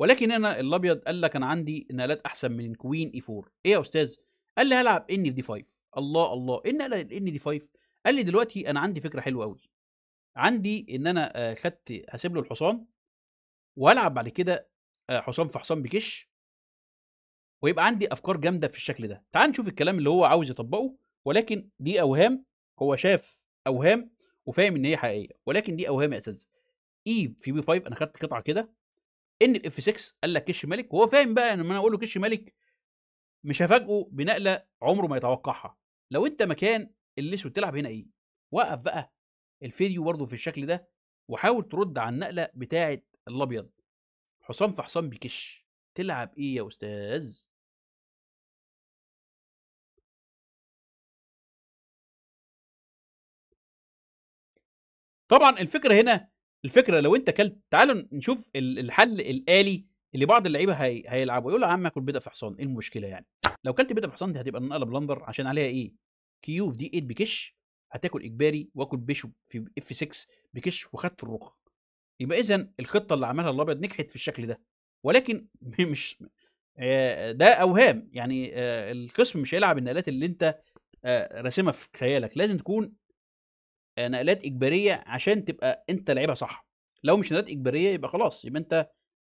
ولكن انا الابيض قال لك انا عندي نقلات احسن من كوين اي e 4 ايه يا استاذ قال لي هلعب ان في دي 5 الله الله ايه النقله ان دي 5 قال لي دلوقتي انا عندي فكره حلوه قوي عندي ان انا آه، خدت هسيب له الحصان والعب بعد كده آه، حصان في حصان بكش ويبقى عندي افكار جامده في الشكل ده تعال نشوف الكلام اللي هو عاوز يطبقه ولكن دي اوهام هو شاف اوهام وفاهم ان هي حقيقيه ولكن دي اوهام يا اساتذه اي e في بي 5 انا خدت قطعه كده ان اف 6 قال لك كش ملك وهو فاهم بقى ان لما انا اقول له كش ملك مش هفاجئه بنقله عمره ما يتوقعها لو انت مكان الاسود تلعب هنا ايه وقف بقى الفيديو برضه في الشكل ده وحاول ترد على النقله بتاعه الابيض حصان في حصان بكش تلعب ايه يا استاذ طبعا الفكره هنا الفكره لو انت اكلت تعالوا نشوف الحل الالي اللي بعض اللعيبه هي... هيلعبوا يقول يا عم اكل بيضه في حصان ايه المشكله يعني لو اكلت بيضه في حصان دي هتبقى نقله بلندر عشان عليها ايه كيو في دي 8 بكش هتاكل اجباري واكل بيشو في اف 6 بكش وخدت الرخ يبقى اذا الخطه اللي عملها الابيض نجحت في الشكل ده ولكن مش ده اوهام يعني الخصم مش هيلعب النقلات اللي انت راسمها في خيالك لازم تكون آه، نقلات اجباريه عشان تبقى انت لعيبها صح لو مش نقلات اجباريه يبقى خلاص يبقى انت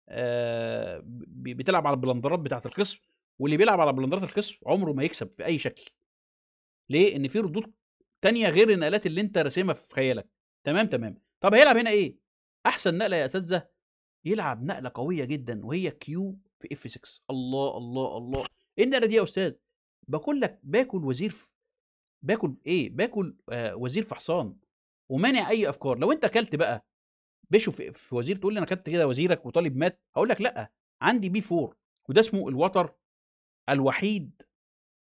آه، بتلعب على البلندرات بتاعه الخصم واللي بيلعب على بلندرات الخصم عمره ما يكسب في اي شكل ليه ان في ردود تانية غير النقلات اللي انت راسمها في خيالك تمام تمام طب هيلعب هنا ايه احسن نقله يا اساتذه يلعب نقله قويه جدا وهي كيو في اف 6 الله الله الله ايه النقله دي يا استاذ باكل لك باكل وزير باكل ايه باكل آه وزير في حصان ومانع اي افكار لو انت اكلت بقى بشو في, وزير تقول لي انا اكلت كده وزيرك وطالب مات هقول لك لا عندي بي 4 وده اسمه الوتر الوحيد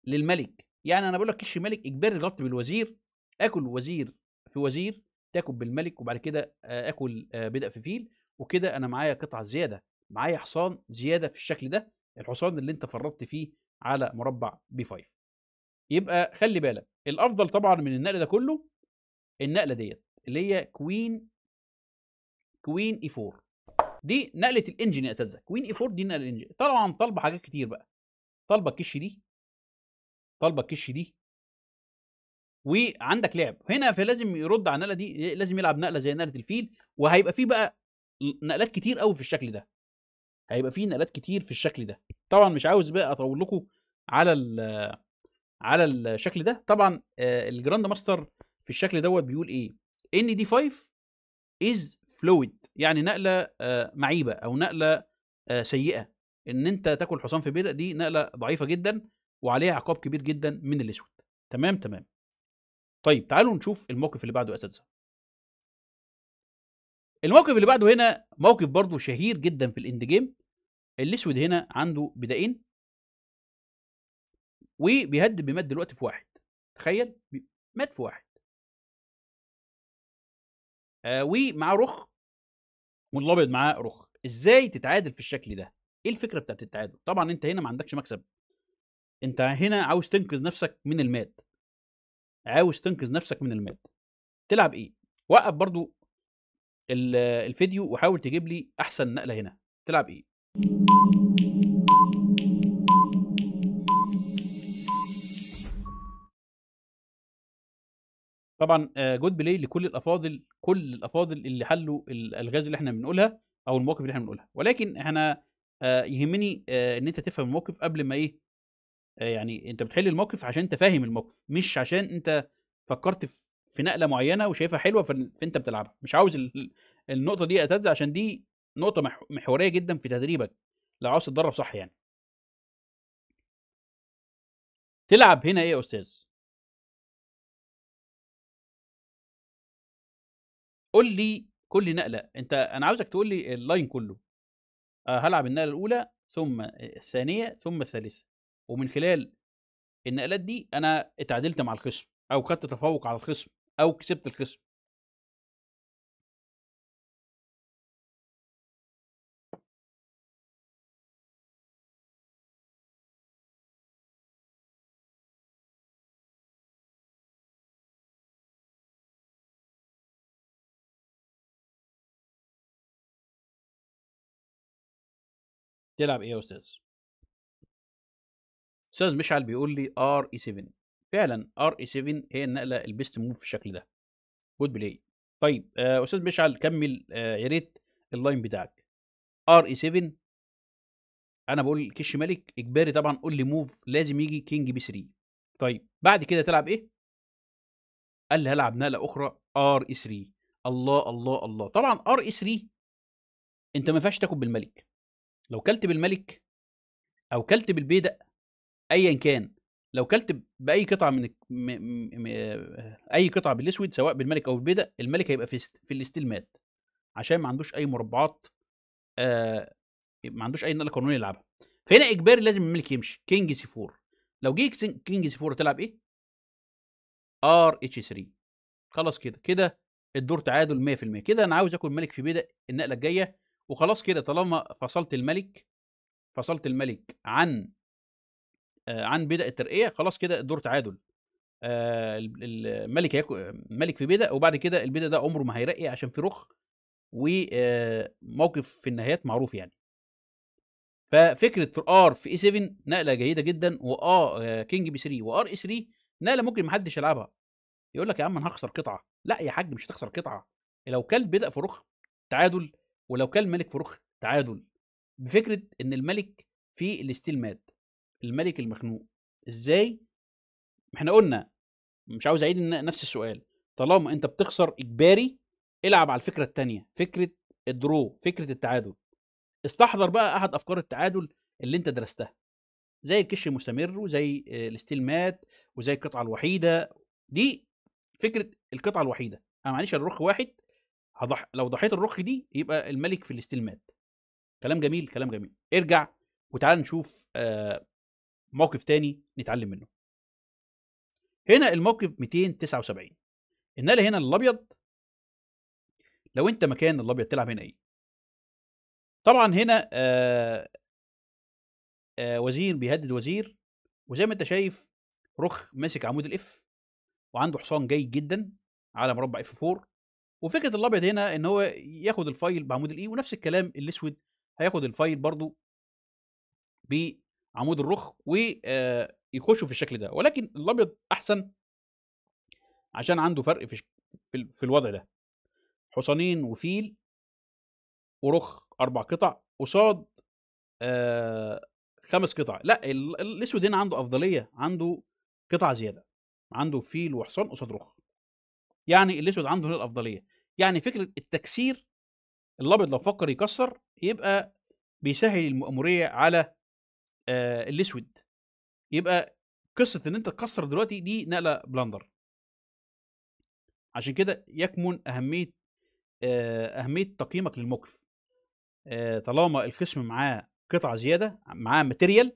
للملك يعني انا بقول لك كش ملك اجباري ربط بالوزير اكل وزير في وزير تاكل بالملك وبعد كده آه، اكل آه، بدأ في فيل وكده انا معايا قطعه زياده معايا حصان زياده في الشكل ده الحصان اللي انت فرطت فيه على مربع بي 5 يبقى خلي بالك الافضل طبعا من النقل ده كله النقله ديت اللي هي كوين كوين اي 4 دي نقله الانجن يا اساتذه كوين اي 4 دي نقله الانجن طبعا طالبه حاجات كتير بقى طالبه الكش دي طالبه الكش دي وعندك لعب هنا فلازم يرد على النقله دي لازم يلعب نقله زي نقله الفيل وهيبقى فيه بقى نقلات كتير قوي في الشكل ده هيبقى فيه نقلات كتير في الشكل ده طبعا مش عاوز بقى اطول لكم على على الشكل ده طبعا آه، الجراند ماستر في الشكل دوت بيقول ايه ان دي 5 از فلويد يعني نقله آه، معيبه او نقله آه، سيئه ان انت تاكل حصان في بيدق دي نقله ضعيفه جدا وعليها عقاب كبير جدا من الاسود تمام تمام طيب تعالوا نشوف الموقف اللي بعده يا اساتذه الموقف اللي بعده هنا موقف برضه شهير جدا في الاند جيم الاسود هنا عنده بدائين وبيهدد بمد الوقت في واحد تخيل مات في واحد آه ومعاه رخ والابيض معاه رخ ازاي تتعادل في الشكل ده ايه الفكره بتاعت التعادل طبعا انت هنا ما عندكش مكسب انت هنا عاوز تنقذ نفسك من المات عاوز تنقذ نفسك من المات تلعب ايه وقف برضو الفيديو وحاول تجيب لي احسن نقله هنا تلعب ايه طبعا جود آه، بلاي لكل الافاضل كل الافاضل اللي حلوا الالغاز اللي احنا بنقولها او المواقف اللي احنا بنقولها ولكن احنا آه، يهمني آه، ان انت تفهم الموقف قبل ما ايه يعني انت بتحل الموقف عشان انت فاهم الموقف مش عشان انت فكرت في نقله معينه وشايفها حلوه فانت بتلعبها مش عاوز النقطه دي اساتذه عشان دي نقطه محوريه جدا في تدريبك لو عاوز تتدرب صح يعني تلعب هنا ايه يا استاذ قول لي كل نقله انت انا عاوزك تقول لي اللاين كله أه هلعب النقله الاولى ثم آه، الثانيه ثم الثالثه ومن خلال النقلات دي انا اتعادلت مع الخصم او خدت تفوق على الخصم او كسبت الخصم تلعب ايه يا استاذ استاذ مشعل بيقول لي ار اي 7 فعلا ار اي 7 هي النقله البيست موف في الشكل ده جود بلاي طيب آه استاذ مشعل كمل آه يا ريت اللاين بتاعك ار اي 7 انا بقول كش ملك اجباري طبعا قول لي موف لازم يجي كينج بي 3 طيب بعد كده تلعب ايه قال لي هلعب نقله اخرى ار اي 3 الله الله الله طبعا ار اي 3 انت ما ينفعش تاكل بالملك لو كلت بالملك او كلت بالبيدق ايا كان لو كلت باي قطعه من م... م... آه، اي قطعه بالاسود سواء بالملك او بالبيدق الملك هيبقى في است... في الاستيل مات عشان ما عندوش اي مربعات آه ما عندوش اي نقله قانونيه يلعبها فهنا اجباري لازم الملك يمشي كينج سي 4 لو جه كينج سي 4 تلعب ايه ار اتش 3 خلاص كده كده الدور تعادل 100% كده انا عاوز اكل ملك في بيدق النقله الجايه وخلاص كده طالما فصلت الملك فصلت الملك عن آه، عن بدء الترقيه خلاص كده الدور تعادل آه، الملك ملك في بدء وبعد كده البدء ده عمره ما هيرقي عشان في رخ وموقف آه، في النهايات معروف يعني ففكره ار في اي 7 نقله جيده جدا واه كينج بي 3 وار اي 3 نقله ممكن محدش يلعبها يقول لك يا عم انا هخسر قطعه لا يا حاج مش هتخسر قطعه لو كلت بدأ في رخ تعادل ولو كان الملك فاروق تعادل بفكره ان الملك في الستيل مات الملك المخنوق ازاي احنا قلنا مش عاوز اعيد نفس السؤال طالما انت بتخسر اجباري العب على الفكره الثانيه فكره الدرو فكره التعادل استحضر بقى احد افكار التعادل اللي انت درستها زي الكش المستمر وزي آه، الستيل مات وزي القطعه الوحيده دي فكره القطعه الوحيده انا معلش الرخ واحد هضح... لو ضحيت الرخ دي يبقى الملك في الاستيل مات كلام جميل كلام جميل ارجع وتعال نشوف آه موقف تاني نتعلم منه هنا الموقف 279 الناله هنا الابيض لو انت مكان الابيض تلعب هنا ايه طبعا هنا آه آه وزير بيهدد وزير وزي ما انت شايف رخ ماسك عمود الاف وعنده حصان جيد جدا على مربع اف 4 وفكره الابيض هنا ان هو ياخد الفايل بعمود الاي ونفس الكلام الاسود هياخد الفايل برضو بعمود الرخ ويخشوا آه، في الشكل ده ولكن الابيض احسن عشان عنده فرق في في الوضع ده حصانين وفيل ورخ اربع قطع قصاد آه، خمس قطع لا الاسود هنا عنده افضليه عنده قطع زياده عنده فيل وحصان قصاد رخ يعني الاسود عنده هنا الافضليه يعني فكره التكسير الابيض لو فكر يكسر يبقى بيسهل المأموريه على آه الاسود يبقى قصه ان انت تكسر دلوقتي دي نقله بلندر عشان كده يكمن اهميه آه اهميه تقييمك للموقف آه طالما الخصم معاه قطعه زياده معاه ماتيريال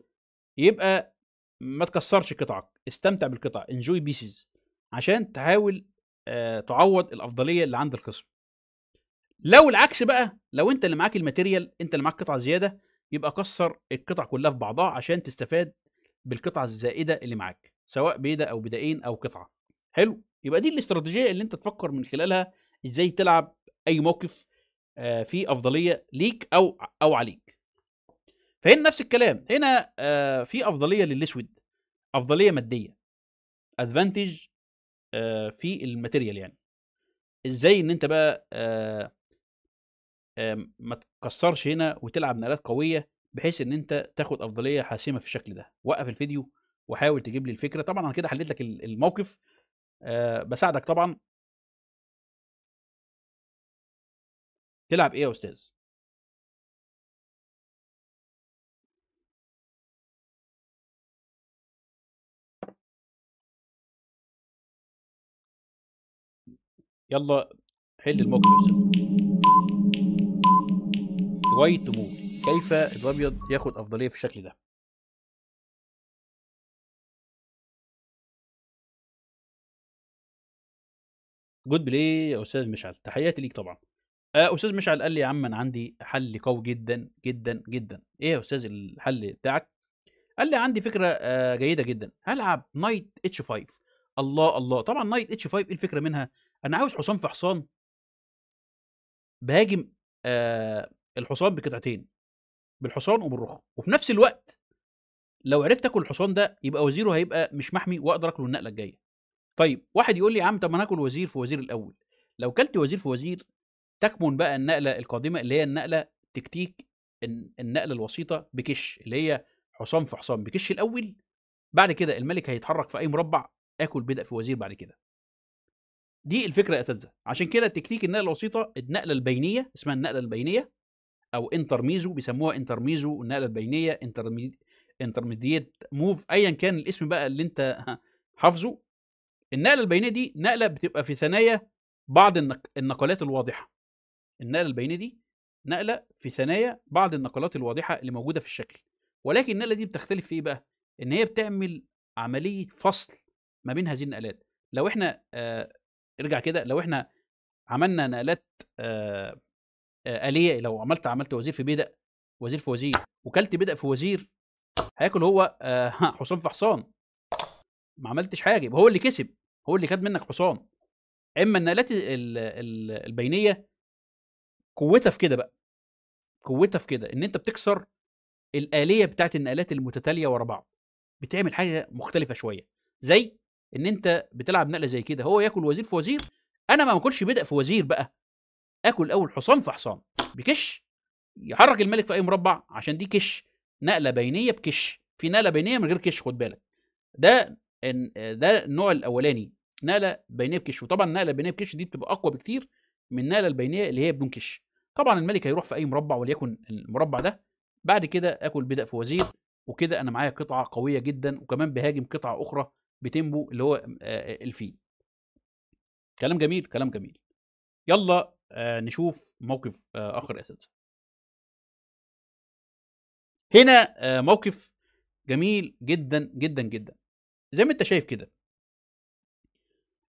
يبقى ما تكسرش قطعك استمتع بالقطع انجوي بيسز عشان تحاول آه، تعوض الافضليه اللي عند الخصم لو العكس بقى لو انت اللي معاك الماتيريال انت اللي معاك قطعه زياده يبقى كسر القطع كلها في بعضها عشان تستفاد بالقطعه الزائده اللي معاك سواء بيدة او بدائين او قطعه حلو يبقى دي الاستراتيجيه اللي انت تفكر من خلالها ازاي تلعب اي موقف آه، فيه افضليه ليك او او عليك فهنا نفس الكلام هنا آه، في افضليه للاسود افضليه ماديه ادفانتج آه، في الماتيريال يعني ازاي ان انت بقى آه، آه، ما تكسرش هنا وتلعب نقلات قويه بحيث ان انت تاخد افضليه حاسمه في الشكل ده وقف الفيديو وحاول تجيب لي الفكره طبعا انا كده حليت لك الموقف بساعدك طبعا تلعب ايه يا استاذ يلا حل الموقف واي تو كيف الابيض ياخد افضليه في الشكل ده جود بلاي يا استاذ مشعل تحياتي ليك طبعا آه، استاذ مشعل قال لي يا عم انا عندي حل قوي جدا جدا جدا ايه يا استاذ الحل بتاعك قال لي عندي فكره آه، جيده جدا هلعب نايت اتش 5 الله الله طبعا نايت اتش 5 ايه الفكره منها انا عاوز حصان في حصان بهاجم آه الحصان بقطعتين بالحصان وبالرخ وفي نفس الوقت لو عرفت اكل الحصان ده يبقى وزيره هيبقى مش محمي واقدر اكله النقله الجايه طيب واحد يقول لي يا عم طب ما انا وزير في وزير الاول لو كلت وزير في وزير تكمن بقى النقله القادمه اللي هي النقله تكتيك النقله الوسيطه بكش اللي هي حصان في حصان بكش الاول بعد كده الملك هيتحرك في اي مربع اكل بدأ في وزير بعد كده دي الفكره يا اساتذه عشان كده تكتيك النقله الوسيطه النقله البينيه اسمها النقله البينيه او انترميزو بيسموها انترميزو النقله البينيه انترميديت موف ايا كان الاسم بقى اللي انت حافظه النقله البينيه دي نقله بتبقى في ثنايا بعض النق... النقلات الواضحه النقله البينيه دي نقله في ثنايا بعض النقلات الواضحه اللي موجوده في الشكل ولكن النقله دي بتختلف في ايه بقى ان هي بتعمل عمليه فصل ما بين هذه النقلات لو احنا آه ارجع كده لو احنا عملنا نقلات آلية لو عملت عملت وزير في بيدق وزير في وزير وكلت بيدق في وزير هياكل هو آه، حصان في حصان ما عملتش حاجة يبقى هو اللي كسب هو اللي خد منك حصان اما النقلات البينية قوتها في كده بقى قوتها في كده ان انت بتكسر الآلية بتاعت النقلات المتتالية ورا بعض بتعمل حاجة مختلفة شوية زي ان انت بتلعب نقله زي كده هو ياكل وزير في وزير انا ما اكلش بدأ في وزير بقى اكل اول حصان في حصان بكش يحرك الملك في اي مربع عشان دي كش نقله بينيه بكش في نقله بينيه من غير كش خد بالك ده ده النوع الاولاني نقله بينيه بكش وطبعا النقله البينيه بكش دي بتبقى اقوى بكتير من النقله البينيه اللي هي بدون كش طبعا الملك هيروح في اي مربع وليكن المربع ده بعد كده اكل بدأ في وزير وكده انا معايا قطعه قويه جدا وكمان بهاجم قطعه اخرى بتنبو اللي هو الفيل كلام جميل كلام جميل يلا نشوف موقف اخر يا اساتذه هنا موقف جميل جدا جدا جدا زي ما انت شايف كده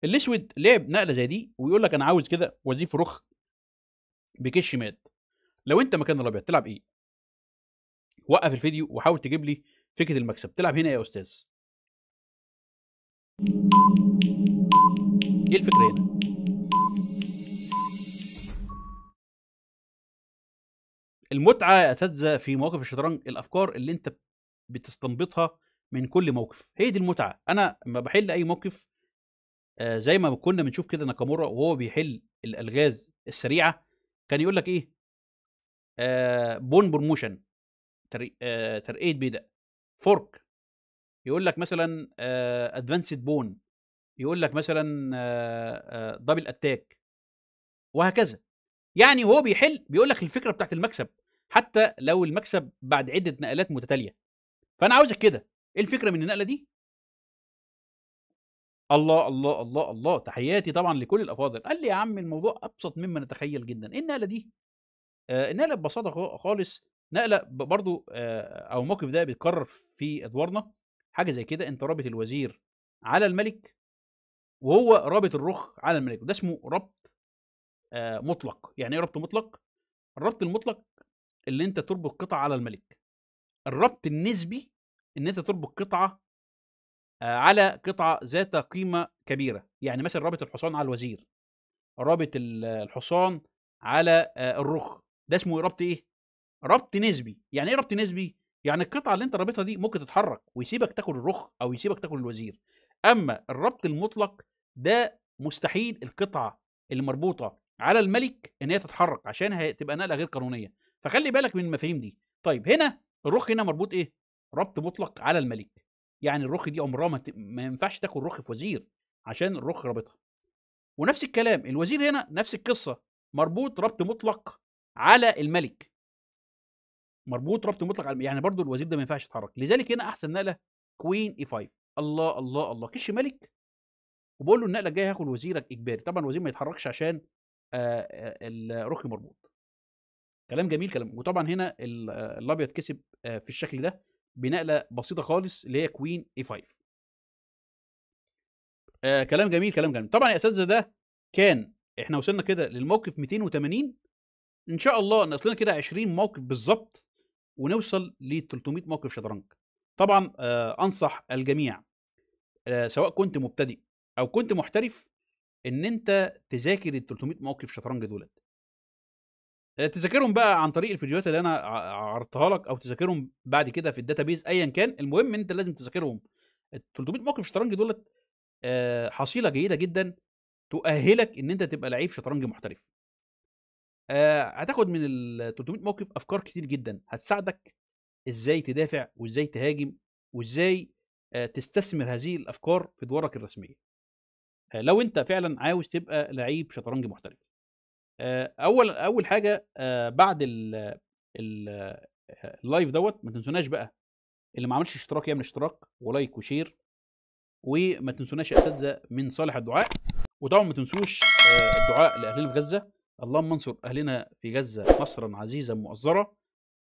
الاسود لعب نقله زي دي ويقول لك انا عاوز كده وظيفه رخ بكش شمال لو انت مكان الابيض تلعب ايه وقف الفيديو وحاول تجيب لي فكره المكسب تلعب هنا يا استاذ ايه الفكره هنا؟ المتعه يا اساتذه في مواقف الشطرنج الافكار اللي انت بتستنبطها من كل موقف هي دي المتعه انا لما بحل اي موقف آه زي ما كنا بنشوف كده ناكامورا وهو بيحل الالغاز السريعه كان يقول لك ايه آه بون برموشن آه، ترقيه آه بيدق فورك يقول لك مثلا ادفانسد بون يقول لك مثلا دبل اتاك وهكذا يعني هو بيحل بيقول لك الفكره بتاعت المكسب حتى لو المكسب بعد عده نقلات متتاليه فانا عاوزك كده ايه الفكره من النقله دي الله الله الله الله تحياتي طبعا لكل الافاضل قال لي يا عم الموضوع ابسط مما نتخيل جدا ايه النقله دي النقله ببساطه خالص نقله برضو او الموقف ده بيتكرر في ادوارنا حاجه زي كده انت رابط الوزير على الملك وهو رابط الرخ على الملك وده اسمه ربط آه مطلق يعني ايه ربط مطلق الربط المطلق اللي انت تربط قطعه على الملك الربط النسبي ان انت تربط قطعه آه على قطعه ذات قيمه كبيره يعني مثلا رابط الحصان على الوزير رابط الحصان على آه الرخ ده اسمه ربط ايه ربط نسبي يعني ايه ربط نسبي يعني القطعه اللي انت رابطها دي ممكن تتحرك ويسيبك تاكل الرخ او يسيبك تاكل الوزير اما الربط المطلق ده مستحيل القطعه اللي مربوطه على الملك ان هي تتحرك عشان هتبقى نقله غير قانونيه فخلي بالك من المفاهيم دي طيب هنا الرخ هنا مربوط ايه ربط مطلق على الملك يعني الرخ دي عمرها ما, ت... ما ينفعش تاكل رخ في وزير عشان الرخ رابطها ونفس الكلام الوزير هنا نفس القصه مربوط ربط مطلق على الملك مربوط ربط مطلق على يعني برضو الوزير ده ما ينفعش يتحرك لذلك هنا احسن نقله كوين اي 5 الله الله الله كش ملك وبقول له النقله الجايه هاخد وزيرك اجباري طبعا الوزير ما يتحركش عشان آه، آه، الرخي مربوط كلام جميل كلام وطبعا هنا آه، الابيض كسب في الشكل ده بنقله بسيطه خالص اللي هي كوين اي 5 كلام جميل كلام جميل طبعا يا اساتذه ده كان احنا وصلنا كده للموقف 280 ان شاء الله ناقص لنا كده 20 موقف بالظبط ونوصل ل 300 موقف شطرنج طبعا آه، انصح الجميع آه، سواء كنت مبتدئ او كنت محترف ان انت تذاكر ال 300 موقف شطرنج دولت آه، تذاكرهم بقى عن طريق الفيديوهات اللي انا عرضتها لك او تذاكرهم بعد كده في الداتابيز ايا كان المهم ان انت لازم تذاكرهم ال 300 موقف شطرنج دولت حصيله جيده جدا تؤهلك ان انت تبقى لعيب شطرنج محترف آه، هتاخد من ال 300 موقف افكار كتير جدا هتساعدك ازاي تدافع وازاي تهاجم وازاي آه، تستثمر هذه الافكار في ادوارك الرسميه آه، لو انت فعلا عاوز تبقى لعيب شطرنج محترف اول اول حاجه بعد ال اللايف دوت ما تنسوناش بقى اللي ما عملش اشتراك يعمل اشتراك ولايك وشير وما تنسوناش يا اساتذه من صالح الدعاء وطبعا ما تنسوش الدعاء لاهالينا في غزه اللهم انصر اهلنا في غزه نصرا عزيزا مؤزرا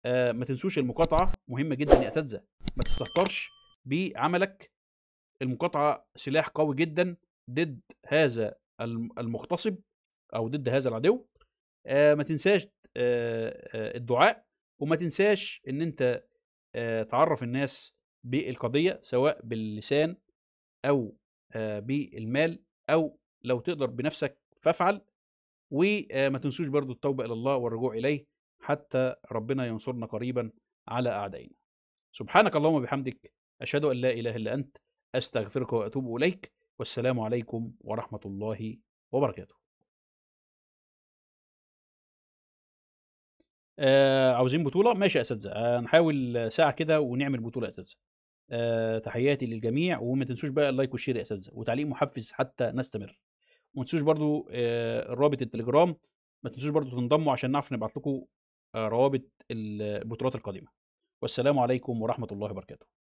آه ما تنسوش المقاطعه مهمه جدا يا اساتذه ما تستهترش بعملك المقاطعه سلاح قوي جدا ضد هذا المغتصب او ضد هذا العدو آه ما تنساش آه, آه، الدعاء وما تنساش ان انت آه، تعرف الناس بالقضيه سواء باللسان او آه، بالمال او لو تقدر بنفسك فافعل وما تنسوش برضو التوبة إلى الله والرجوع إليه حتى ربنا ينصرنا قريبا على أعدائنا سبحانك اللهم وبحمدك أشهد أن لا إله إلا أنت أستغفرك وأتوب إليك والسلام عليكم ورحمة الله وبركاته آه عاوزين بطولة ماشي يا أساتذة هنحاول نحاول ساعة كده ونعمل بطولة يا أساتذة آه تحياتي للجميع وما تنسوش بقى اللايك والشير يا أساتذة وتعليق محفز حتى نستمر وما تنسوش برضو آه، رابط التليجرام ما تنسوش برضو تنضموا عشان نعرف نبعت لكم آه، روابط البطولات القادمه والسلام عليكم ورحمه الله وبركاته